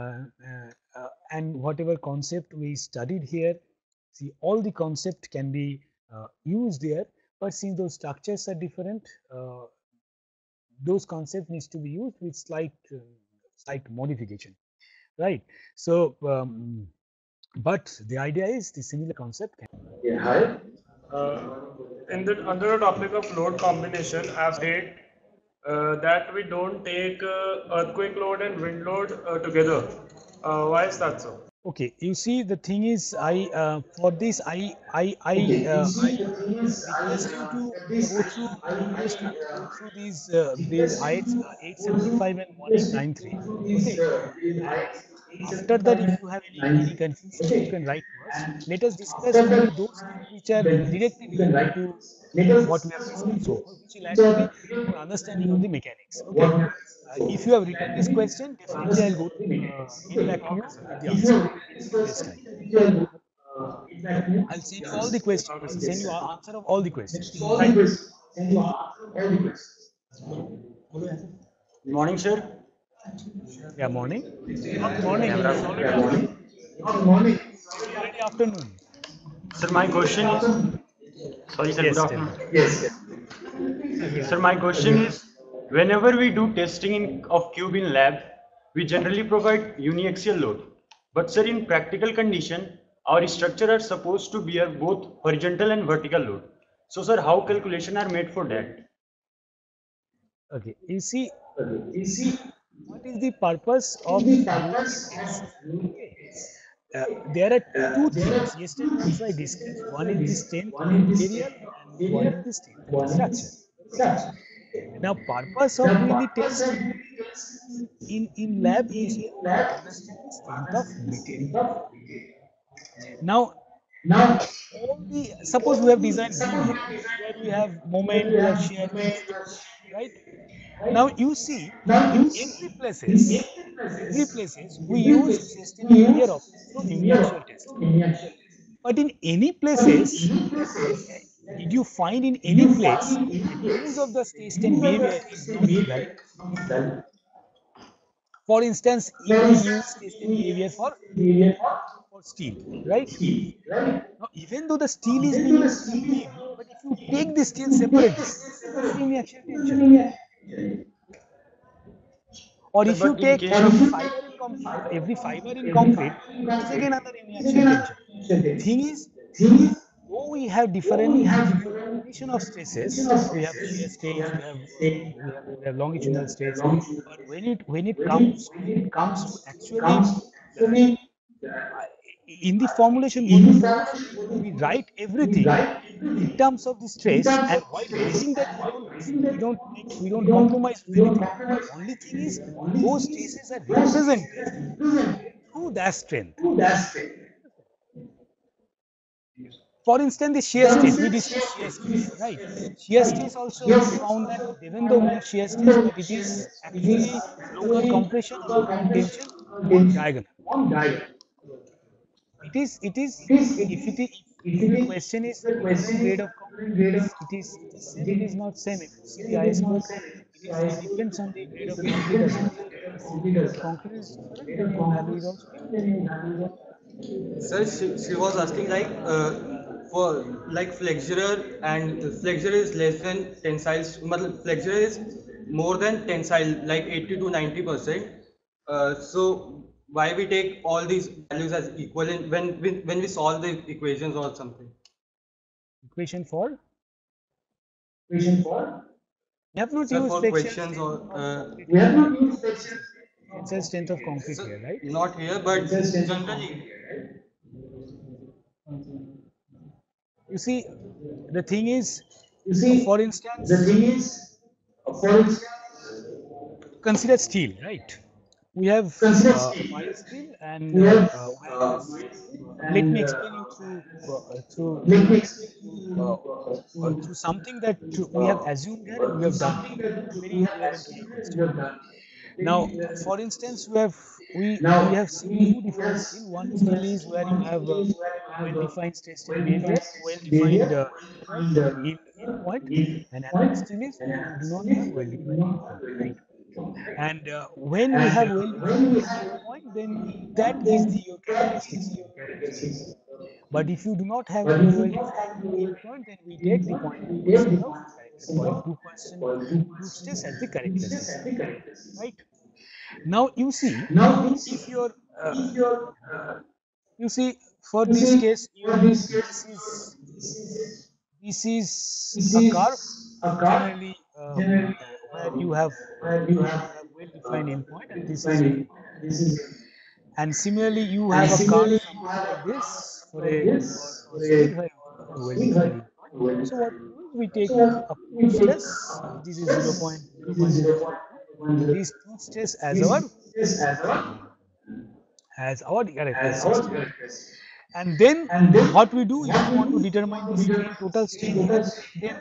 uh, uh, and whatever concept we studied here, see all the concept can be used there, but since those structures are different, those concept needs to be used with slight slight modification, right? So, um, but the idea is the similar concept. yeah. Hi. Uh, in the under the topic of load combination, I've read uh, that we don't take uh, earthquake load and wind load uh, together. why is that so? okay you see the thing is i uh, for this i i i okay. I, to go through I used to go through these uh, these IELTS 875 and 193. okay. after that if you have any, any confusion you can write let us discuss those which are directly related to what we are discussing. so which will actually an understanding of the mechanics. Okay. Uh, if you have written this question, definitely I'll go to uh, back to you with the answer this time. Uh, I'll send you all the questions. I'll send you answer of all the questions. Thank you. Good morning, sir. Yeah, morning. morning. morning. Good morning. Good afternoon. Sir, my question is. Sorry, sir. Yes, good afternoon. Yes. yes. Sir, my question is whenever we do testing in, of cube in lab, we generally provide uniaxial load. But, sir, in practical condition, our structure are supposed to bear both horizontal and vertical load. So, sir, how calculation are made for that? Okay, you see, you see, what is the purpose of the purpose? Uh, there are uh, two things yesterday which I discussed. One is the strength of material and one is the strength of structure. Now purpose of the test in, in lab is strength of material. Now now, only suppose we have designed where we have moment, we have shear, right? Now you see, now in every places, every places we use system linear of linear actual test. But in any places, did you find in any place use of the system behavior is valid? For instance, you use system behavior for for steel, right? Now, even though the steel is being but if you take the steel separately, system reaction or if you take fiber every fiber in concrete, it's again another reaction Thing is, though we have different we combination of stresses, we have shear stress, we have, we have longitudinal stress, but when it when it comes when it comes to actually the, in the formulation we write everything in terms of the stress and while raising that we don't we don't compromise anything. Only thing is those stresses are represented through that strength. For instance, the shear stress, we discussed shear stress, right? Shear stress also yes. found that even though we shear stress, it is actually local compression or tension on diagonal. It is, it is, if it is, if the question is the grade of components, it is, it is not same. If you see the IS code, it depends on the grade of components. Sir, she, she was asking like, uh, for like flexural and flexure is less than tensile flexure is more than tensile like 80 to 90 percent uh, so why we take all these values as equal in, when we, when we solve the equations or something. Equation for? Equation for? We have not used sections. Questions or, uh, we have not used sections. It says strength of concrete so here, right? Not here, but generally. You see, the thing is, you see, for instance, the thing is, for instance, consider steel, right? we have uh, and uh, yes. uh, let me explain you through, uh, something that we have assumed that we have done now for instance we have we we have seen two different one skill is where you have uh, uh, well defined state behavior well defined uh, in, in point and another skill is you do not have well defined and uh, when you have a point, then that is the your But if you do not have a point, then we take the point. Two you stay at the correctness, right? Now you see, now uh, if your uh, you see for this case, this is this is a car. Generally, um, where you have, you have well-defined uh, endpoint and this is this is and similarly you have a card like this for a, so what we take a stress this is 0 0.1 these proof stress as our as our correct and then, and then what we do, if we want to determine the state, total state, then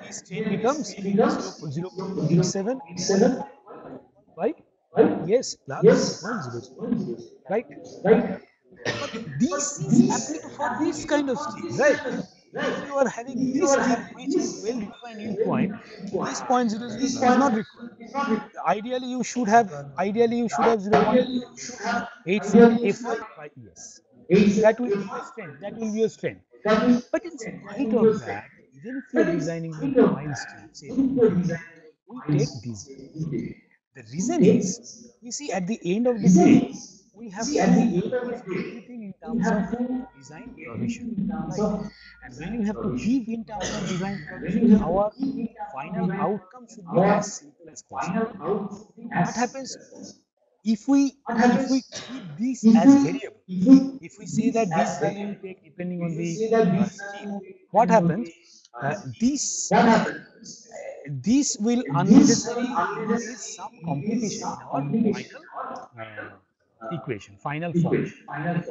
the state becomes 0, 0.87, right? Yes, plus yes. 100, right? right. But this is applicable for this kind of state, right? If you are having this state which is well defined in point, this point zero is not required. Ideally, you should have ideally you should have 0.87 f yes that will be a strength. That will be your strength. But in spite of that, even if you're designing the milestones, we take these. The reason is, you see, at the end of the day, we have see, at the end of everything in terms of design provision. Right? And when you have to give in terms of design provision, our final outcome should be as simple as possible. What happens if we if we keep this as variable, if we say that this value take depending on the uh, uh, what happens? this uh, this will unnecessarily increase some competition in our final equation, final form.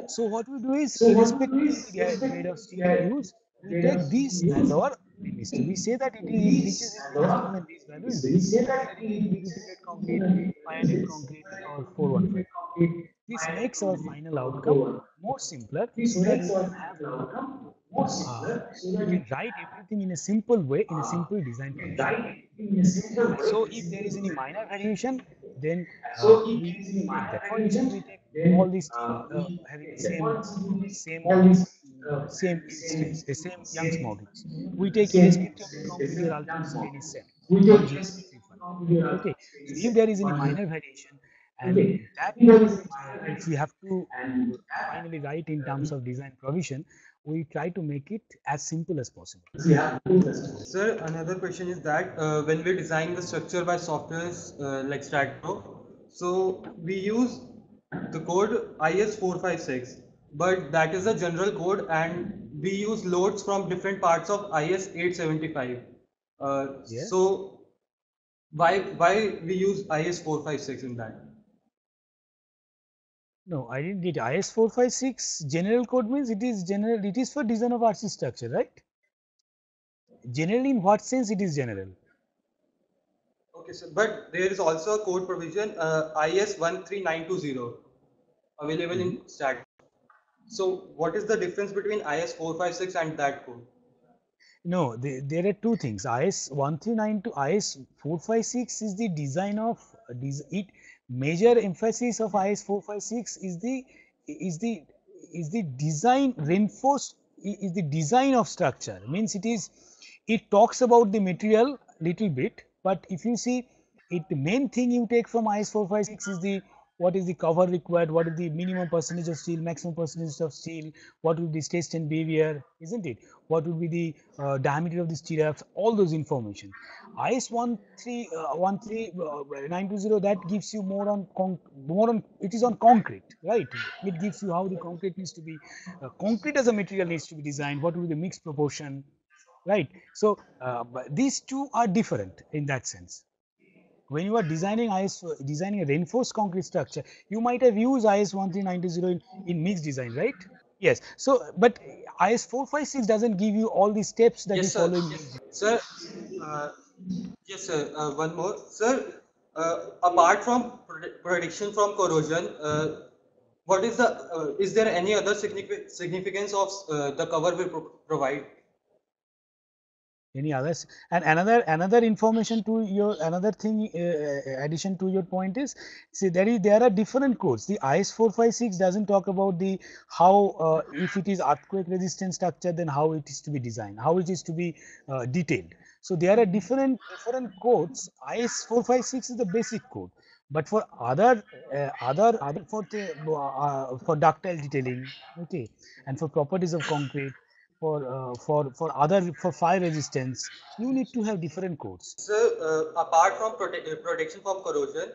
So what we do is, irrespective of the grade of we use, we take this as our released. We say that it reaches its maximum in these values. We say that it reaches concrete, 500 concrete, or 415. This makes our final outcome more simpler so uh, that we have outcome more simpler. we write everything in a simple way, in a uh, simple design So if there is any minor variation, then so uh, we, with we take all these things, having the same, same all these same instance, the same Young's models. We take a spectrum from either alpha to any set. Okay, so if there is any minor variation, and if we have to finally write in terms of design provision, we try to make it as simple as possible. Yeah. Sir, another question is that uh, when we design the structure by softwares uh, like Stratpro, so we use the code IS456 but that is the general code and we use loads from different parts of IS 875. Uh, So why why we use IS 456 in that? No, I didn't get IS 456 general code means it is general it is for design of RC structure right? Generally, in what sense it is general? Okay, sir, but there is also a code provision uh, IS 13920 available mm -hmm. in mm-hmm. STAT. So what is the difference between IS 456 and that code? No, the, there are two things. IS 139 to IS 456 is the design of it. Major emphasis of IS 456 is the is the is the design reinforced is the design of structure means it is it talks about the material little bit but if you see it the main thing you take from IS 456 is the what is the cover required what is the minimum percentage of steel maximum percentage of steel what will be stress and behavior isn't it what will be the uh, diameter of the steel wraps all those information is 13920 uh, uh that gives you more on more on it is on concrete right it gives you how the concrete needs to be uh, concrete as a material needs to be designed what will be the mixed proportion right so uh, these two are different in that sense when you are designing IS designing a reinforced concrete structure, you might have used IS 1390 in, in mixed design, right? Yes. So, but IS 456 doesn't give you all the steps that yes, you follow. Yes, sir. Uh, yes, sir. Uh, one more, sir. Uh, apart from protection from corrosion, uh, what is the uh, is there any other significance of uh, the cover we pro provide? any others and another another information to your another thing uh, uh, addition to your point is see there is there are different codes the is 456 doesn't talk about the how uh, if it is earthquake resistant structure then how it is to be designed how it is to be uh, detailed so there are different different codes is 456 is the basic code but for other uh, other other for the, uh, for ductile detailing okay and for properties of concrete for uh, for for other for fire resistance you need to have different codes so uh, apart from prote uh, protection from corrosion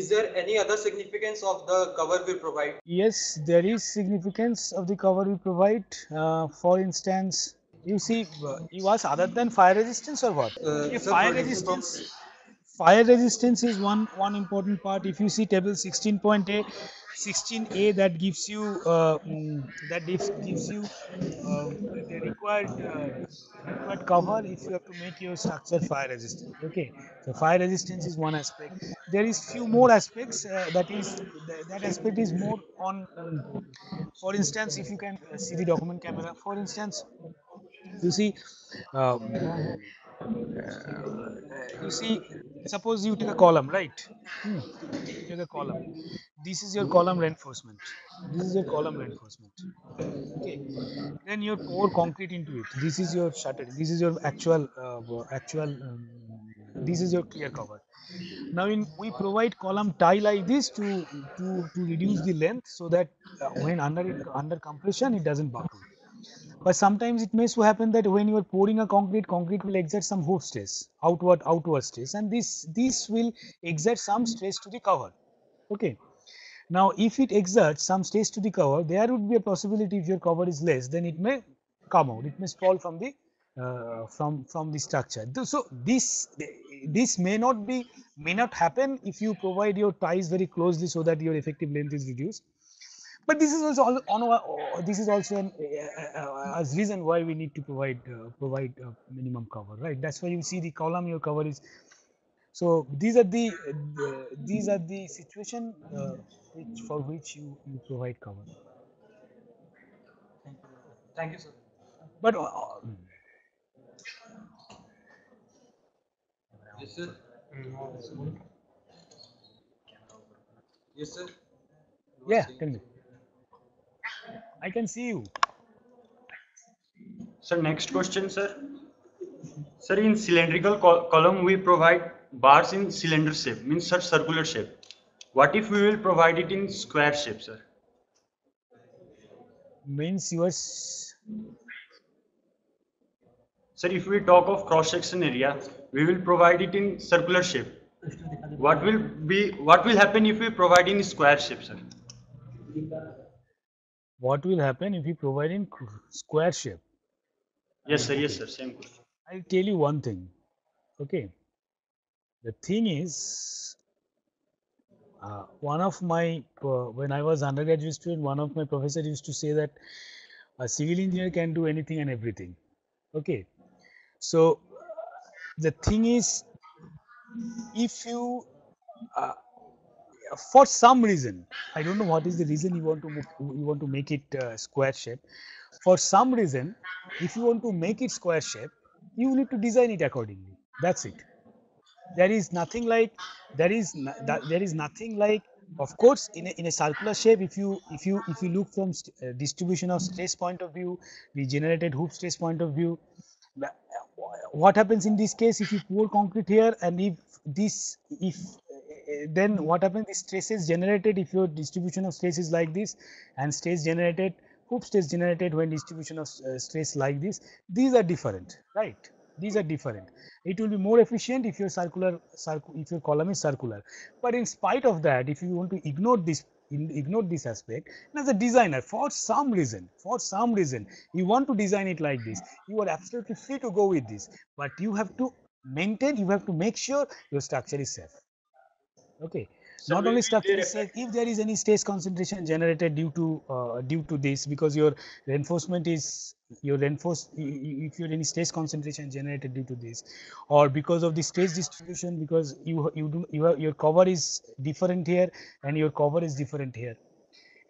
is there any other significance of the cover we provide yes there is significance of the cover we provide uh, for instance you see uh, you ask other than fire resistance or what uh, if fire resistance fire resistance is one one important part if you see table 16.8 16a that gives you uh, mm, that gives you uh, the required uh, required cover if you have to make your structure fire resistant okay so fire resistance is one aspect there is few more aspects uh, that is that, that aspect is more on um, for instance if you can uh, see the document camera for instance you see um, you see suppose you take a column right hmm. take a column this is your column reinforcement this is your column reinforcement okay then you pour concrete into it this is your shutter this is your actual uh, actual um, this is your clear cover now in we provide column tie like this to to to reduce the length so that uh, when under under compression it doesn't buckle but sometimes it may so happen that when you are pouring a concrete, concrete will exert some hoof stress, outward outward stress, and this this will exert some stress to the cover. Okay. Now, if it exerts some stress to the cover, there would be a possibility if your cover is less, then it may come out, it may fall from the uh, from from the structure. So this this may not be may not happen if you provide your ties very closely so that your effective length is reduced but this is also on our, uh, this is also an, a, uh, uh, a, reason why we need to provide uh, provide minimum cover right that's why you see the column your cover is so these are the, the these are the situation uh, which for which you, you provide cover thank you, thank you sir but uh, yes sir yes sir yeah tell me I can see you. Sir, next question, sir. Sir, in cylindrical col column, we provide bars in cylinder shape, means sir, circular shape. What if we will provide it in square shape, sir? Means your... Sir, if we talk of cross-section area, we will provide it in circular shape. What will be, what will happen if we provide in square shape, sir? what will happen if you provide in square shape? Yes, sir. Yes, sir. Same question. I'll tell you one thing. Okay. The thing is, uh, one of my, uh, when I was undergraduate student, one of my professor used to say that a civil engineer can do anything and everything. Okay. So, the thing is, if you uh, for some reason i don't know what is the reason you want to make, you want to make it uh, square shape for some reason if you want to make it square shape you need to design it accordingly that's it there is nothing like there is there is nothing like of course in a, in a circular shape if you if you if you look from uh, distribution of stress point of view we generated hoop stress point of view what happens in this case if you pour concrete here and if this if then what happens the stress is generated if your distribution of stress is like this and stress generated hoop stress generated when distribution of uh, stress like this these are different right these are different it will be more efficient if your circular if your column is circular but in spite of that if you want to ignore this ignore this aspect and as a designer for some reason for some reason you want to design it like this you are absolutely free to go with this but you have to maintain you have to make sure your structure is safe Okay. So Not only structure if there is any stress concentration generated due to uh, due to this, because your reinforcement is your reinforce if you have any stress concentration generated due to this or because of the stress distribution because you you do you have, your cover is different here and your cover is different here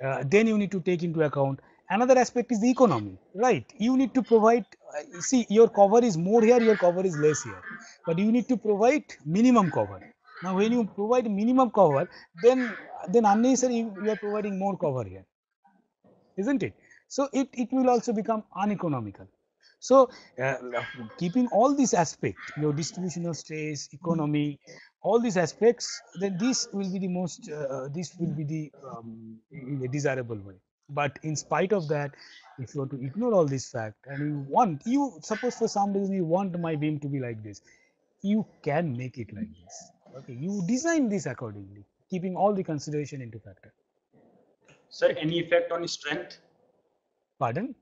uh, then you need to take into account another aspect is the economy right you need to provide uh, see your cover is more here your cover is less here but you need to provide minimum cover now when you provide minimum cover, then then unnecessary you are providing more cover here, isn't it? So it, it will also become uneconomical. So uh, keeping all these aspects, your distributional stress, economy, all these aspects, then this will be the most, uh, this will be the, um, the desirable way. But in spite of that, if you want to ignore all these facts and you want, you suppose for some reason you want my beam to be like this, you can make it like this okay you design this accordingly keeping all the consideration into factor sir any effect on strength pardon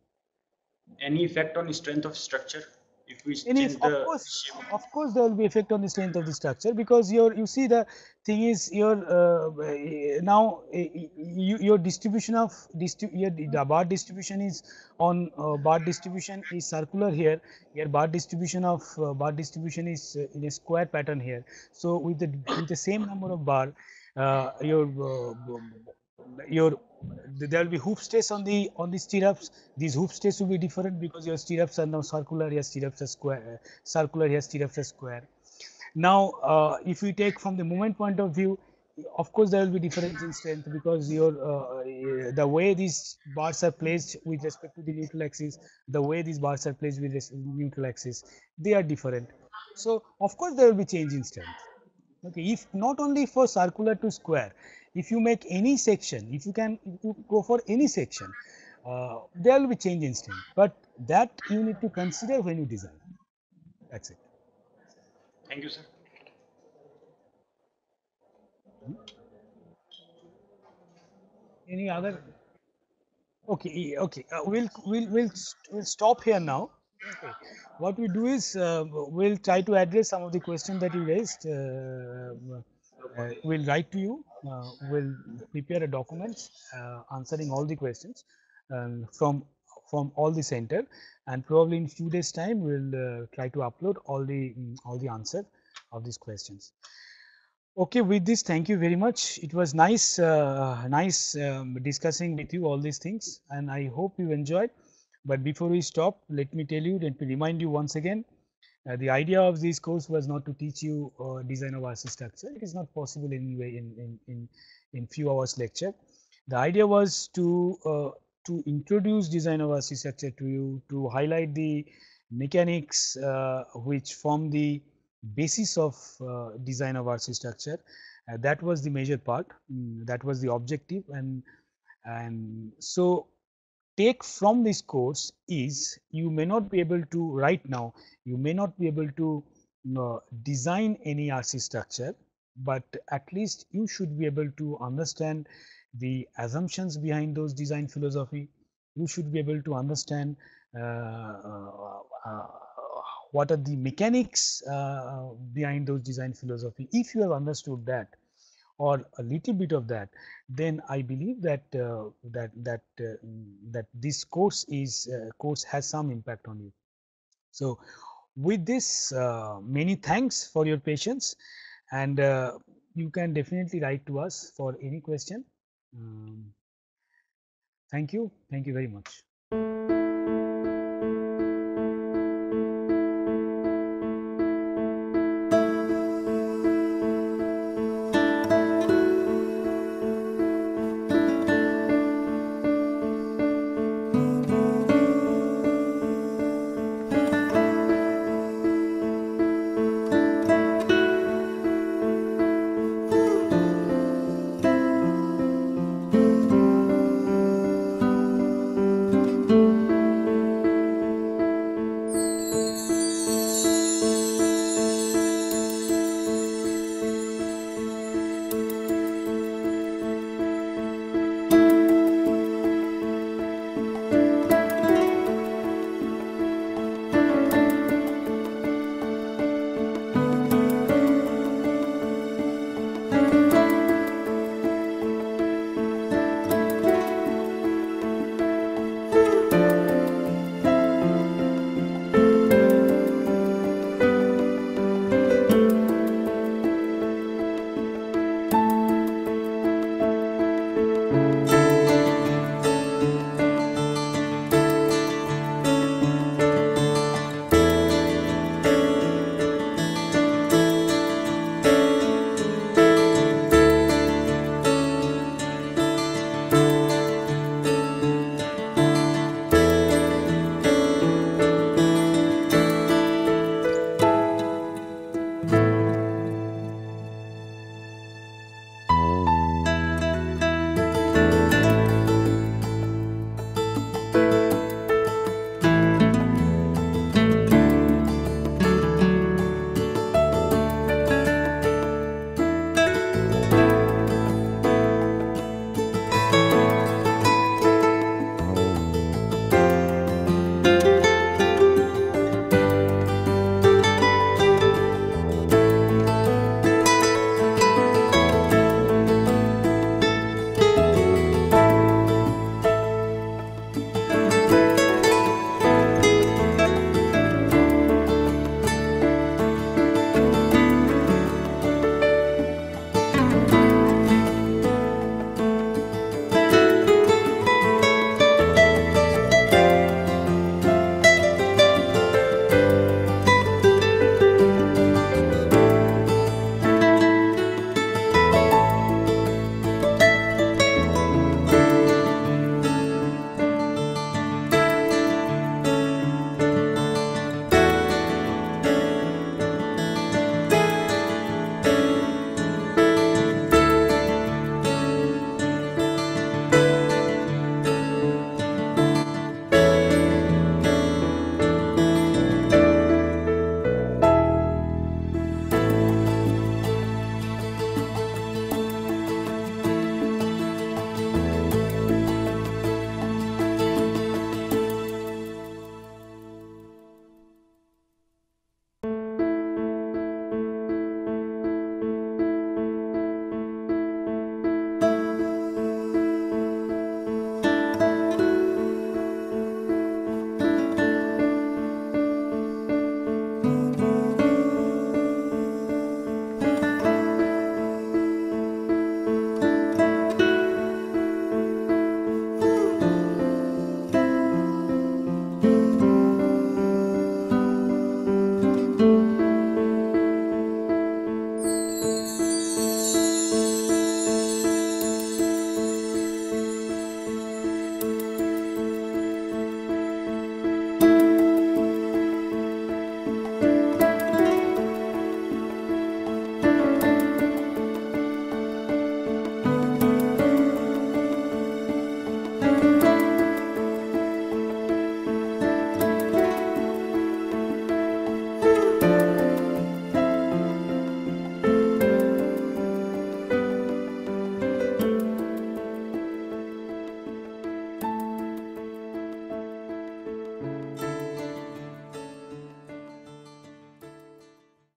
any effect on strength of structure of course shape. of course there will be effect on the strength of the structure because your you see the thing is your uh, now uh, you, your distribution of your the bar distribution is on uh, bar distribution is circular here your bar distribution of uh, bar distribution is uh, in a square pattern here so with the with the same number of bar uh, your your there will be hoop stays on the on the stirrups. These hoop stays will be different because your stirrups are now circular, your stirrups are square, circular, your stirrups are square. Now, uh, if we take from the moment point of view, of course there will be difference in strength because your uh, uh the way these bars are placed with respect to the neutral axis, the way these bars are placed with the neutral axis, they are different. So, of course there will be change in strength okay if not only for circular to square if you make any section if you can if you go for any section uh, there will be change in strength. but that you need to consider when you design that's it thank you sir hmm? any other okay okay uh, we'll we'll we'll we will we will we will we will stop here now what we do is uh, we'll try to address some of the questions that you raised. Uh, uh we'll write to you. Uh, we'll prepare a document uh, answering all the questions um, from from all the center, and probably in few days time we'll uh, try to upload all the mm, all the answer of these questions. Okay, with this, thank you very much. It was nice, nice um, discussing with you all these things, and I hope you enjoyed. But before we stop, let me tell you, let me remind you once again, uh, the idea of this course was not to teach you uh, design of RC structure. It is not possible anyway in, in, in, in few hours lecture. The idea was to uh, to introduce design of RC structure to you, to highlight the mechanics uh, which form the basis of uh, design of RC structure. Uh, that was the major part, mm, that was the objective and and so take from this course is you may not be able to right now you may not be able to uh, design any RC structure, but at least you should be able to understand the assumptions behind those design philosophy. You should be able to understand uh, uh, uh what are the mechanics uh, behind those design philosophy. If you have understood that, or a little bit of that, then I believe that uh, that that uh, that this course is uh, course has some impact on you. So with this, uh, many thanks for your patience, and uh, you can definitely write to us for any question. Um, thank you. Thank you very much.